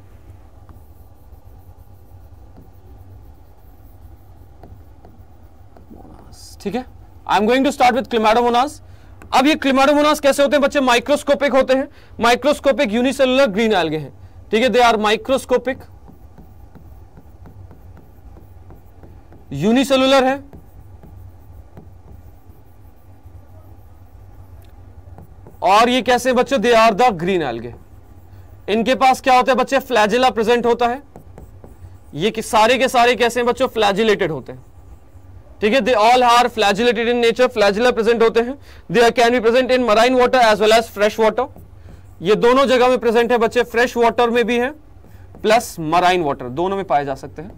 Speaker 1: ठीक है I am going to start with chlamydomonas अब ये क्लिमेडोमोनास कैसे होते हैं बच्चे माइक्रोस्कोपिक होते हैं माइक्रोस्कोपिक यूनिसेलुलर ग्रीन एल्गे हैं ठीक है दे आर माइक्रोस्कोपिक यूनिसेलुलर है और ये कैसे बच्चों they are the green algae इनके पास क्या होता है बच्चे फ्लैजिला प्रेजेंट होता है ये कि सारे के सारे कैसे हैं बच्चों फ्लैजिलेटेड होते हैं ठीक है they all are flagellated in nature flagella present होते हैं they can be present in marine water as well as fresh water ये दोनों जगह में प्रेजेंट है बच्चे फ्रेश वाटर में भी है प्लस मराइन वाटर दोनों में पाए जा सकते हैं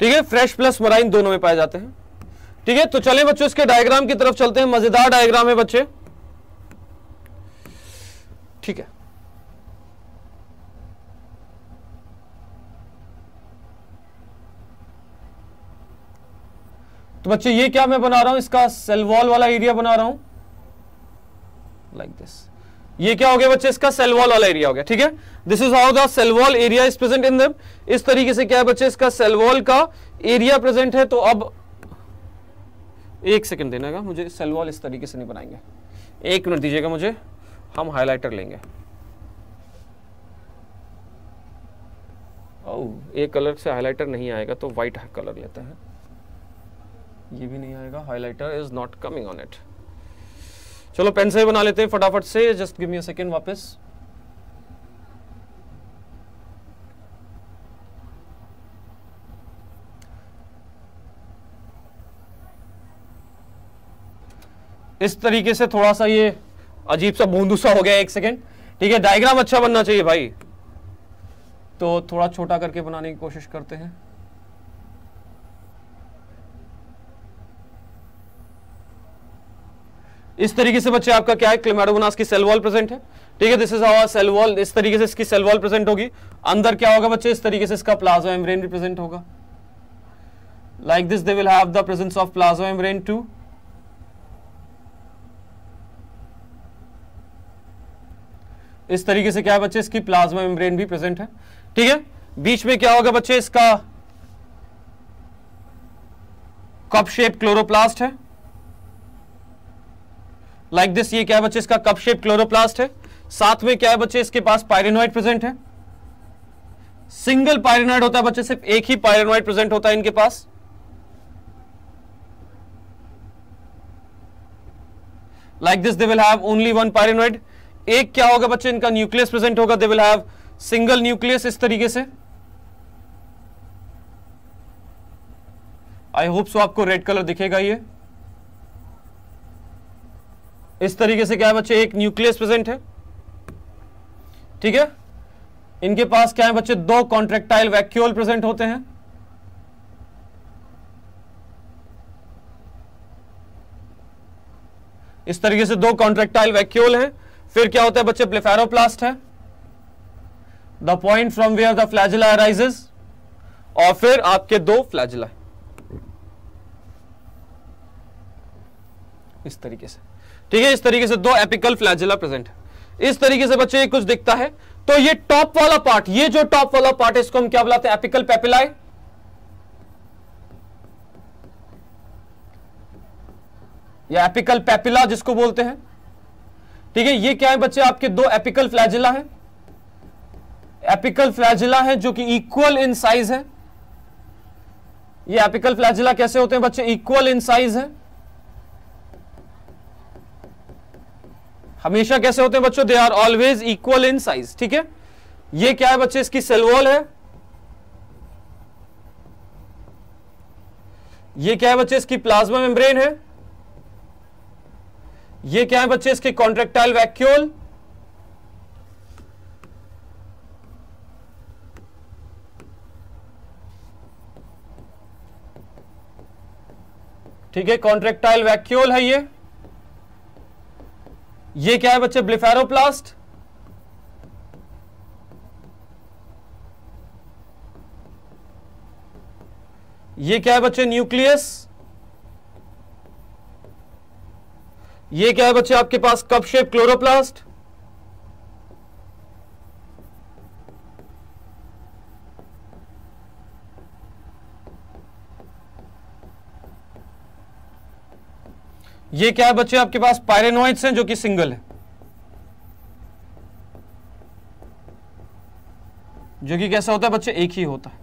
Speaker 1: ठीक है फ्रेश प्लस मराइन दोनों में पाए जाते हैं ठीक है तो चले बच्चों इसके डायग्राम की तरफ चलते हैं मजेदार डायग्राम है बच्चे ठीक है तो बच्चे ये क्या मैं बना रहा हूं इसका सेल वॉल वाला एरिया बना रहा हूं लाइक like दिस ये क्या हो गया बच्चे इसका सेल वॉल वाला एरिया हो गया ठीक है this is how the cell wall area is present in them इस तरीके से क्या है बच्चे इसका सेल वॉल का एरिया प्रेजेंट है तो अब एक सेकंड देना का मुझे सेल वॉल इस तरीके से नहीं बनाएंगे एक मिनट दीजिएगा मुझे हम हाईलाइटर लेंगे ओ, oh, एक कलर से हाईलाइटर नहीं आएगा तो व्हाइट कलर लेते हैं ये भी नहीं आएगा highlighter is not coming on it चलो पेन से बना लेते हैं फटाफट से just give me a second वापस इस तरीके से थोड़ा सा ये अजीब सा बूंदू सा हो गया एक सेकेंड ठीक है डायग्राम अच्छा बनना चाहिए भाई तो थोड़ा छोटा करके बनाने की कोशिश करते हैं इस तरीके से बच्चे आपका क्या है क्लेमेडोबोनास की सेल वॉल प्रेजेंट है ठीक है this is our cell wall इस तरीके से इसकी सेल वॉल प्रेजेंट होगी अंदर क्या होगा बच्चे इस तरीके से इसका प्लाज्मा मेम्ब्रेन भी प्रेजेंट होगा like this they will have the presence of plasma membrane too इस तरीके से क्या है बच्चे इसकी प्लाज्मा मेम्ब्रेन भी प्रेजेंट है ठीक है बीच में क्या होगा बच्चे इसका कप शेप क्लोरोप्लास्ट है लाइक like दिस ये क्या है बच्चे इसका कप शेप क्लोरोप्लास्ट है साथ में क्या है बच्चे इसके पास पायरेनोइड प्रेजेंट है सिंगल पायरेनोइड होता है बच्चे सिर्फ एक ही पायरेनोइड प्रेजेंट होता है इनके पास like this they will have only one pyrenoid एक क्या होगा बच्चे इनका न्यूक्लियस प्रेजेंट होगा they will have single nucleus इस तरीके से आई होप सो आपको रेड कलर दिखेगा ये इस तरीके से क्या है बच्चे एक न्यूक्लियस प्रेजेंट है ठीक है इनके पास क्या है बच्चे दो कॉन्ट्रेक्टाइल वैक्यूल प्रेजेंट होते हैं इस तरीके से दो कॉन्ट्रेक्टाइल वैक्यूल हैं फिर क्या होता है बच्चे प्लेफेरोप्लास्ट है the point from where the flagella और फिर आपके दो फ्लैजिला है इस तरीके से ठीक है इस तरीके से दो एपिकल फ्लैजिला प्रेजेंट है इस तरीके से बच्चे ये कुछ दिखता है तो ये टॉप वाला पार्ट ये जो टॉप वाला पार्ट है इसको हम क्या बुलाते हैं एपिकल पेपिलाई या एपिकल पेपिला जिसको बोलते हैं ठीक है ये क्या है बच्चे आपके दो एपिकल फ्लैजिला है एपिकल फ्लैजिला है जो कि इक्वल इन साइज है ये एपिकल फ्लैजिला कैसे होते हैं बच्चे इक्वल इन साइज है हमेशा कैसे होते हैं बच्चों they are always equal in size ठीक है ये क्या है बच्चे इसकी सेलवॉल है ये क्या है बच्चे इसकी प्लाज्मा मेम्ब्रेन है ये क्या है बच्चे इसके कॉन्ट्रेक्टाइल वैक्यूल ठीक है कॉन्ट्रेक्टाइल वैक्यूल है ये ये क्या है बच्चे ब्लिफेरोप्लास्ट ये क्या है बच्चे न्यूक्लियस ये क्या है बच्चे आपके पास कप शेप क्लोरोप्लास्ट ये क्या है बच्चे आपके पास पायरेनोइड्स हैं जो कि सिंगल है जो कि कैसा होता है बच्चे एक ही होता है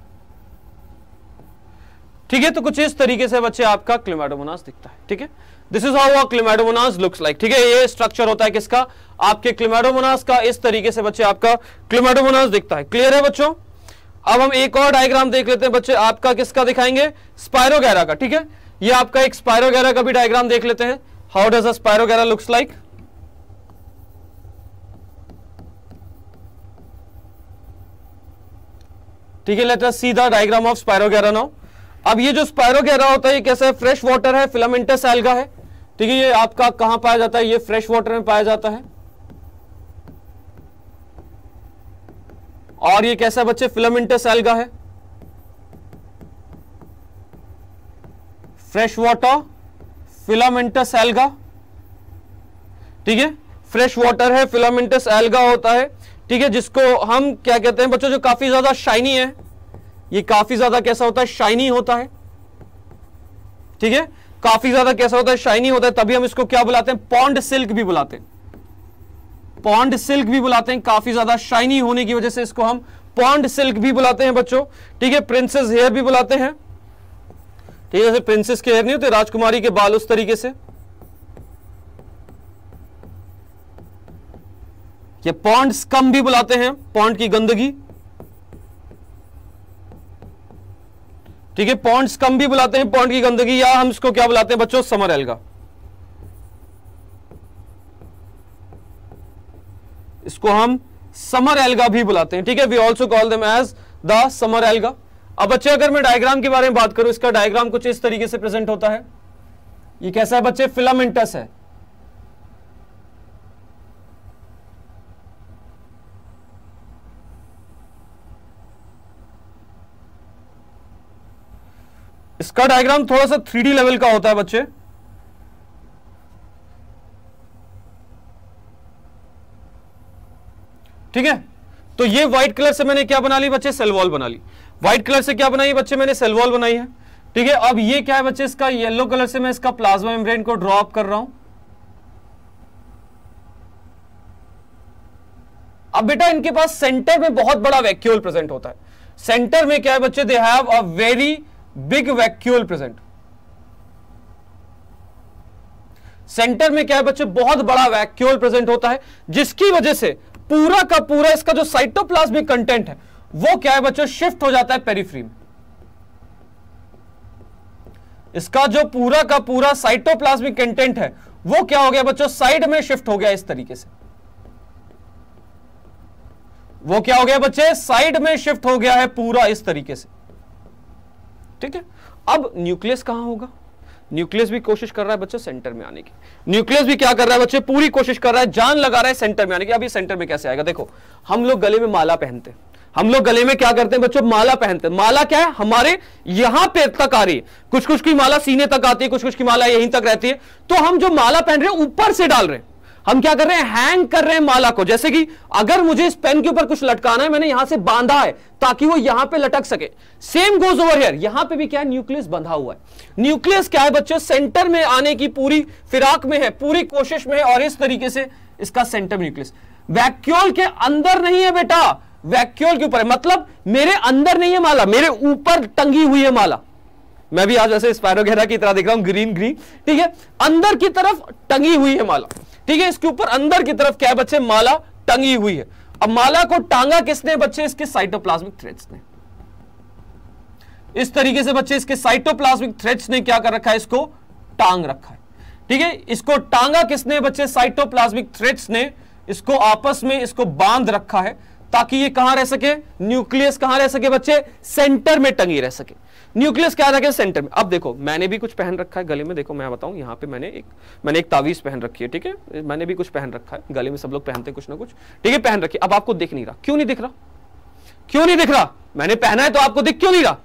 Speaker 1: ठीक है तो कुछ इस तरीके से बच्चे आपका क्लिमेटोमोनास दिखता है ठीक है this is how Chlamydomonas looks like ठीक है ये स्ट्रक्चर होता है किसका आपके क्लिमेटोमोनास का इस तरीके से बच्चे आपका क्लिमेटोमोनास दिखता है क्लियर है बच्चों अब हम एक और डायग्राम देख लेते हैं बच्चे आपका किसका दिखाएंगे स्पायरोगैरा का ठीक है ये आपका एक स्पायरोगैरा का भी डायग्राम देख लेते हैं how does a Spirogyra looks like ठीक है let us see the diagram of Spirogyra now अब ये जो स्पायरोगैरा होता है ये कैसा है फ्रेश वाटर है फिलामेंटस एल्गा है ठीक है ये आपका कहां पाया जाता है ये फ्रेश वाटर में पाया जाता है और ये कैसा बच्चे फिलामेंटस एल्गा है फ्रेश वाटर फिलामेंटस एल्गा ठीक है फ्रेश वाटर है फिलामेंटस एल्गा होता है ठीक है जिसको हम क्या कहते हैं बच्चों जो काफी ज्यादा शाइनी है ये काफी ज्यादा कैसा होता है शाइनी होता है ठीक है काफी ज्यादा कैसा होता है शाइनी होता है तभी हम इसको क्या बुलाते हैं पॉन्ड सिल्क भी बुलाते हैं पॉन्ड सिल्क भी बुलाते हैं काफी ज्यादा शाइनी होने की वजह से इसको हम पॉन्ड सिल्क भी बुलाते हैं बच्चों ठीक है प्रिंसेस हेयर भी बुलाते हैं तो ये जैसे प्रिंसेस के हेयर नहीं होते राजकुमारी के बाल उस तरीके से ये पॉन्ड स्कम भी बुलाते हैं पॉन्ड की गंदगी ठीक है पॉन्ड स्कम भी बुलाते हैं पॉन्ड की गंदगी या हम इसको क्या बुलाते हैं बच्चों समर एलगा इसको हम समर एलगा भी बुलाते हैं ठीक है we also call them as the summer alga अब बच्चे अगर मैं डायग्राम के बारे में बात करूं इसका डायग्राम कुछ इस तरीके से प्रेजेंट होता है ये कैसा है बच्चे फिलामेंटस है इसका डायग्राम थोड़ा सा थ्री लेवल का होता है बच्चे ठीक है तो ये व्हाइट कलर से मैंने क्या बना ली बच्चे सेल वॉल बना ली व्हाइट कलर से क्या बनाई है बच्चे मैंने सेलवॉल बनाई है ठीक है अब ये क्या है बच्चे इसका येलो कलर से मैं इसका प्लाज्मा मेम्ब्रेन को ड्रॉप कर रहा हूं अब बेटा इनके पास सेंटर में बहुत बड़ा वैक्यूल प्रेजेंट होता है सेंटर में क्या है बच्चे they have a very big vacuole present centre में क्या है बच्चे बहुत बड़ा वैक्यूल प्रेजेंट होता है जिसकी वजह से पूरा का पूरा इसका जो साइटोप्लाज्मिक कंटेंट है वो क्या है बच्चों शिफ्ट हो जाता है पेरीफ्री में इसका जो पूरा का पूरा साइटोप्लाज्मिक कंटेंट है वो क्या हो गया बच्चों साइड में शिफ्ट हो गया इस तरीके से वो क्या हो गया बच्चे साइड में शिफ्ट हो गया है पूरा इस तरीके से ठीक है अब न्यूक्लियस कहां होगा न्यूक्लियस भी कोशिश कर रहा है बच्चों सेंटर में आने की न्यूक्लियस भी क्या कर रहा है बच्चे पूरी कोशिश कर रहा है जान लगा रहा है सेंटर में आने की अभी सेंटर में कैसे आएगा देखो हम लोग गले में माला पहनते हैं हम लोग गले में क्या करते हैं बच्चों माला पहनते हैं माला क्या है हमारे यहां पे तक आ रही है कुछ कुछ की माला सीने तक आती है कुछ कुछ की माला यहीं तक रहती है तो हम जो माला पहन रहे हैं ऊपर से डाल रहे हैं हम क्या कर रहे हैं हैंग कर रहे हैं माला को जैसे कि अगर मुझे इस पेन के ऊपर कुछ लटकाना है मैंने यहां से बांधा है ताकि वो यहां पे लटक सके सेम गोज ओवर हेयर यहां पे भी क्या है न्यूक्लियस बंधा हुआ है न्यूक्लियस क्या है बच्चों सेंटर में आने की पूरी फिराक में है पूरी कोशिश में है और इस तरीके से इसका सेंटर न्यूक्लियस वैक्यूल के अंदर नहीं है बेटा वैक्यूल के ऊपर है मतलब मेरे अंदर नहीं है माला मेरे ऊपर टंगी हुई है माला मैं भी आज वैसे स्पायरोगेरा की तरह देख रहा हूं ग्रीन ग्रीन ठीक है अंदर की तरफ टंगी हुई है माला ठीक है इसके ऊपर अंदर की तरफ क्या है बच्चे माला टंगी हुई है अब माला को टांगा किसने बच्चे इसके साइटोप्लाज्मिक थ्रेड्स ने इस तरीके से बच्चे इसके साइटोप्लाज्मिक थ्रेड्स ने क्या कर रखा है इसको टांग रखा है ठीक है इसको टांगा किसने बच्चे साइटोप्लाज्मिक थ्रेड्स ने इसको आपस में इसको बांध रखा है ताकि ये कहां रह सके न्यूक्लियस कहां रह सके बच्चे सेंटर में टंगी रह सके न्यूक्लियस क्या रखे सेंटर में अब देखो मैंने भी कुछ पहन रखा है गले में देखो मैं बताऊं यहां पे मैंने एक मैंने एक तावीज पहन रखी है ठीक है मैंने भी कुछ पहन रखा है गले में सब लोग पहनते हैं कुछ ना कुछ ठीक है पहन रखी अब आपको दिख नहीं रहा क्यों नहीं दिख रहा क्यों नहीं दिख रहा मैंने पहना है तो आपको दिख क्यों नहीं रहा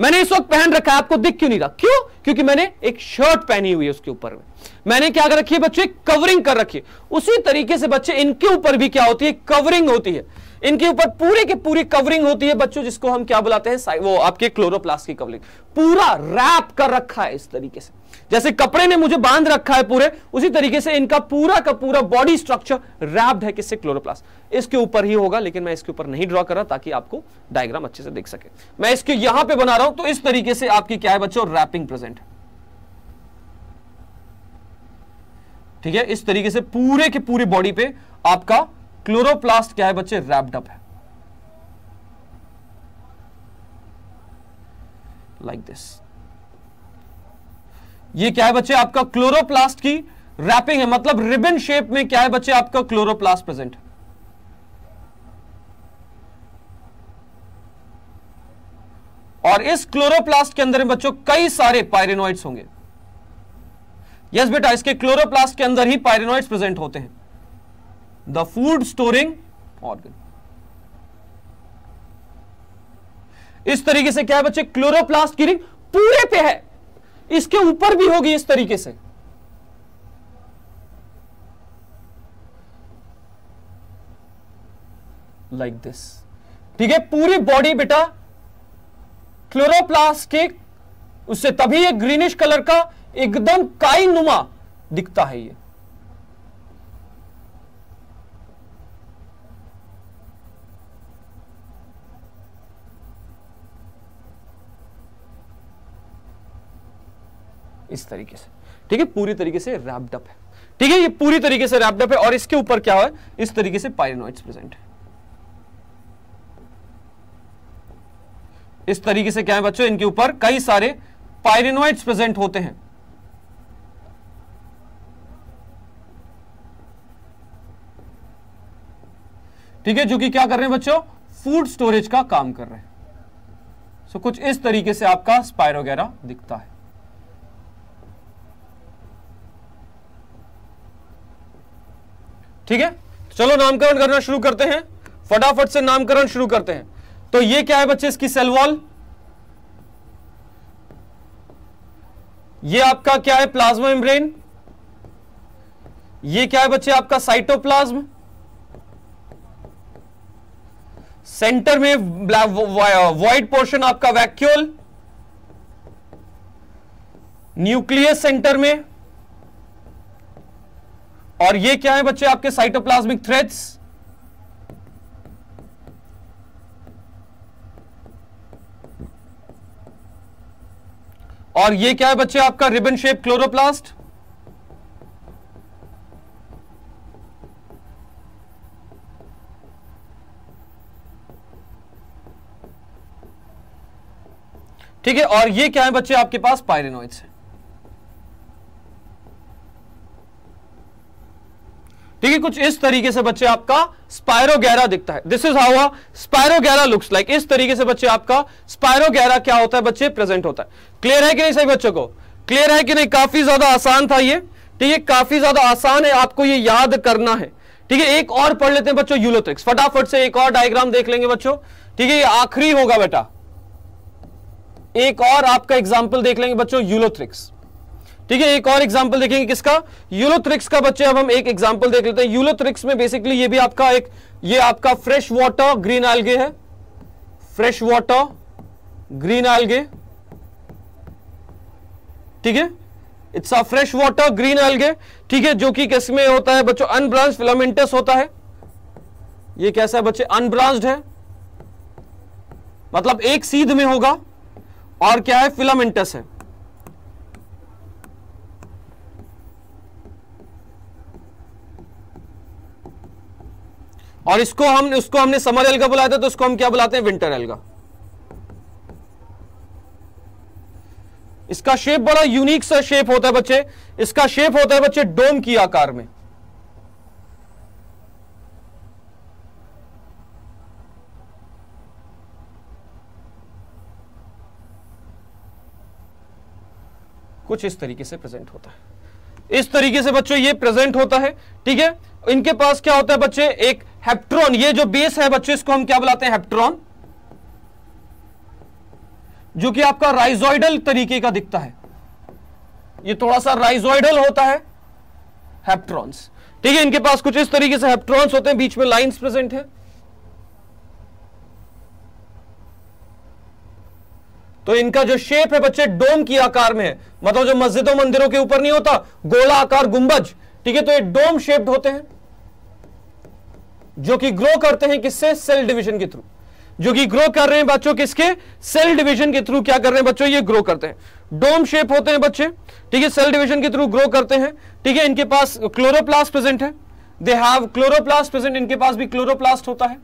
Speaker 1: मैंने इस वक्त पहन रखा है आपको दिख क्यों नहीं रहा क्यों क्योंकि मैंने एक शर्ट पहनी हुई है उसके ऊपर में मैंने क्या कर रखी है बच्चे कवरिंग कर रखी है उसी तरीके से बच्चे इनके ऊपर भी क्या होती है कवरिंग होती है इनके ऊपर पूरे के पूरी कवरिंग होती है बच्चों जिसको हम क्या बुलाते हैं वो आपके क्लोरोप्लास्ट की कवरिंग पूरा रैप कर रखा है इस तरीके से जैसे कपड़े ने मुझे बांध रखा है पूरे उसी तरीके से इनका पूरा का पूरा बॉडी स्ट्रक्चर रैप्ड है किससे क्लोरोप्लास्ट इसके ऊपर ही होगा लेकिन मैं इसके ऊपर नहीं ड्रॉ कर रहा ताकि आपको डायग्राम अच्छे से देख सके मैं इसके यहां पर बना रहा हूं तो इस तरीके से आपकी क्या है बच्चों रैपिंग प्रेजेंट ठीक है इस तरीके से पूरे के पूरे बॉडी पे आपका क्लोरोप्लास्ट क्या है बच्चे रैपडअप है लाइक like दिस ये क्या है बच्चे आपका क्लोरोप्लास्ट की रैपिंग है मतलब रिबन शेप में क्या है बच्चे आपका क्लोरोप्लास्ट प्रेजेंट है और इस क्लोरोप्लास्ट के अंदर बच्चों कई सारे पायरेनोइड्स होंगे यस बेटा इसके क्लोरोप्लास्ट के अंदर ही पायरेनोइड्स प्रेजेंट होते हैं द फूड स्टोरिंग ऑर्गन इस तरीके से क्या है बच्चे क्लोरोप्लास्ट की रिंग पूरे पे है इसके ऊपर भी होगी इस तरीके से लाइक like दिस ठीक है पूरी बॉडी बेटा क्लोरोप्लास्ट के उससे तभी ये ग्रीनिश कलर का एकदम काई नुमा दिखता है ये इस तरीके से ठीक है पूरी तरीके से रैपडअप है ठीक है ये पूरी तरीके से रैपडअप है और इसके ऊपर क्या है इस तरीके से पायरेनोइड्स प्रेजेंट है इस तरीके से क्या है बच्चों इनके ऊपर कई सारे पायरेनोइड्स प्रेजेंट होते हैं ठीक है जो कि क्या कर रहे हैं बच्चों फूड स्टोरेज का काम कर रहे हैं सो कुछ इस तरीके से आपका स्पायर वगैरह दिखता है ठीक है चलो नामकरण करना शुरू करते हैं फटाफट से नामकरण शुरू करते हैं तो ये क्या है बच्चे इसकी सेल वॉल ये आपका क्या है प्लाज्मा मेम्ब्रेन ये क्या है बच्चे आपका साइटोप्लाज्म सेंटर में वॉइड पोर्शन आपका वैक्यूल न्यूक्लियस सेंटर में और ये क्या है बच्चे आपके साइटोप्लाज्मिक थ्रेड्स और ये क्या है बच्चे आपका रिबन शेप क्लोरोप्लास्ट ठीक है और ये क्या है बच्चे आपके पास पायरेनोइड्स है ठीक है कुछ इस तरीके से बच्चे आपका गैरा दिखता है दिस इज हाउ गैरा लुक्स लाइक इस तरीके से बच्चे आपका गैरा क्या होता है बच्चे प्रेजेंट होता है क्लियर है कि नहीं सही बच्चों को क्लियर है कि नहीं काफी ज्यादा आसान था ये ठीक है काफी ज्यादा आसान है आपको ये याद करना है ठीक है एक और पढ़ लेते हैं बच्चों यूलोथ्रिक्स फटाफट से एक और डायग्राम देख लेंगे बच्चों ठीक है ये आखिरी होगा बेटा एक और आपका एग्जाम्पल देख लेंगे बच्चों यूलोथ्रिक्स ठीक है एक और एग्जाम्पल देखेंगे किसका यूलोथ्रिक्स का बच्चे अब हम एक एग्जाम्पल देख लेते हैं यूलोथ्रिक्स में बेसिकली ये भी आपका एक ये आपका फ्रेश वाटर ग्रीन एल्गे है फ्रेश वाटर ग्रीन एल्गे ठीक है it's a fresh water green algae ठीक है जो कि किसमें होता है बच्चों अनब्रांच फिलामेंटस होता है ये कैसा है बच्चे अनब्रांच्ड है मतलब एक सीध में होगा और क्या है फिलामेंटस है और इसको हम उसको हमने समर एल्गा बुलाया था तो उसको हम क्या बुलाते हैं विंटर एल्गा इसका शेप बड़ा यूनिक सा शेप होता है बच्चे इसका शेप होता है बच्चे डोम की आकार में कुछ इस तरीके से प्रेजेंट होता है इस तरीके से बच्चों ये प्रेजेंट होता है ठीक है इनके पास क्या होता है बच्चे एक हेप्ट्रॉन ये जो बेस है बच्चे इसको हम क्या बुलाते हैं हेप्ट्रॉन जो कि आपका राइजोइडल तरीके का दिखता है ये थोड़ा सा राइजोइडल होता है हेप्ट्रॉन्स ठीक है इनके पास कुछ इस तरीके से हेप्ट्रॉन्स होते हैं बीच में लाइंस प्रेजेंट है तो इनका जो शेप है बच्चे डोम की आकार में है मतलब जो मस्जिदों मंदिरों के ऊपर नहीं होता गोला आकार गुंबज ठीक है तो ये डोम शेप्ड होते हैं जो कि ग्रो करते हैं किससे सेल डिवीजन के थ्रू जो कि ग्रो कर रहे हैं बच्चों किसके सेल डिवीजन के थ्रू क्या कर रहे हैं बच्चों ये ग्रो करते हैं डोम शेप होते हैं बच्चे ठीक है सेल डिवीजन के थ्रू ग्रो करते हैं ठीक है इनके पास क्लोरोप्लास्ट प्रेजेंट है दे हैव क्लोरोप्लास्ट प्रेजेंट इनके पास भी क्लोरोप्लास्ट होता है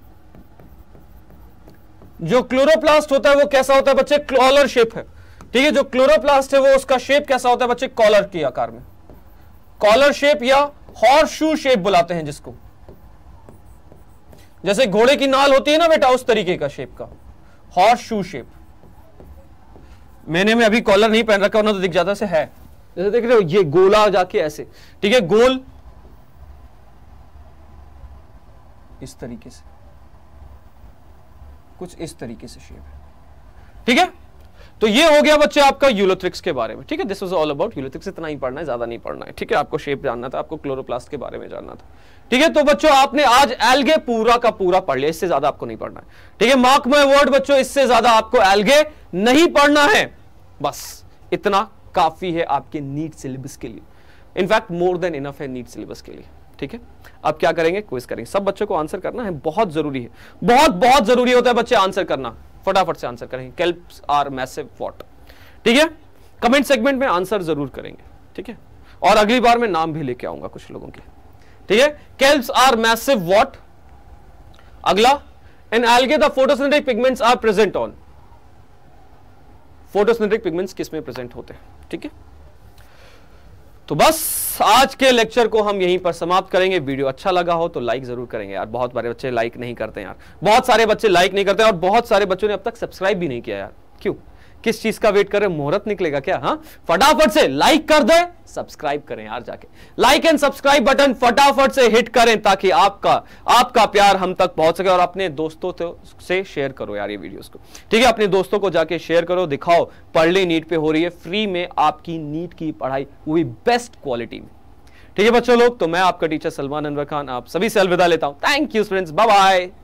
Speaker 1: जो क्लोरोप्लास्ट होता है वो कैसा होता है बच्चे कॉलर शेप है ठीक है जो क्लोरोप्लास्ट है वो उसका शेप कैसा होता है बच्चे कॉलर के आकार में कॉलर शेप या हॉर्स शू शेप बुलाते हैं जिसको जैसे घोड़े की नाल होती है ना बेटा उस तरीके का शेप का हॉर्स शू शेप मैंने में अभी कॉलर नहीं पहन रखा होना तो दिख जाता से है जैसे देख रहे हो ये गोला जाके ऐसे ठीक है गोल इस तरीके से कुछ इस तरीके से शेप है ठीक है तो ये हो गया बच्चे आपका यूलोथ्रिक्स के बारे में ठीक है this was all about Ulothrix इतना ही पढ़ना है ज्यादा नहीं पढ़ना है ठीक है आपको शेप जानना था आपको क्लोरोप्लास्ट के बारे में जानना था ठीक है तो बच्चों आपने आज एल्गे पूरा का पूरा पढ़ लिया इससे ज्यादा आपको नहीं पढ़ना है ठीक है मार्क माई वर्ड बच्चों इससे ज्यादा आपको एल्गे नहीं पढ़ना है बस इतना काफी है आपके नीट सिलेबस के लिए इनफैक्ट मोर देन इनफ है नीट सिलेबस के लिए ठीक है अब क्या करेंगे क्विज करेंगे सब बच्चों को आंसर करना है बहुत जरूरी है बहुत बहुत जरूरी होता है बच्चे आंसर करना फटाफट से आंसर करेंगे कैल्प्स आर मैसिव वॉट ठीक है कमेंट सेगमेंट में आंसर जरूर करेंगे ठीक है और अगली बार मैं नाम भी लेके आऊंगा कुछ लोगों के ठीक है कैल्प्स आर मैसिव वॉट अगला and algae the photosynthetic pigments are present on photosynthetic pigments किसमें प्रेजेंट होते हैं ठीक है तो बस आज के लेक्चर को हम यहीं पर समाप्त करेंगे वीडियो अच्छा लगा हो तो लाइक जरूर करेंगे यार बहुत सारे बच्चे लाइक नहीं करते यार बहुत सारे बच्चे लाइक नहीं करते और बहुत सारे बच्चों ने अब तक सब्सक्राइब भी नहीं किया यार क्यों किस चीज का वेट कर रहे मुहूर्त निकलेगा क्या हाँ फटाफट से लाइक कर दे सब्सक्राइब करें यार जाके लाइक एंड सब्सक्राइब बटन फटाफट से हिट करें ताकि आपका आपका प्यार हम तक पहुंच सके और अपने दोस्तों तो से शेयर करो यार ये वीडियोस को ठीक है अपने दोस्तों को जाके शेयर करो दिखाओ पढ़ ले नीट पे हो रही है फ्री में आपकी नीट की पढ़ाई हुई बेस्ट क्वालिटी में ठीक है बच्चों लोग तो मैं आपका टीचर सलमान अनवर खान आप सभी से अलविदा लेता हूं थैंक यू स्टूडेंट्स बाय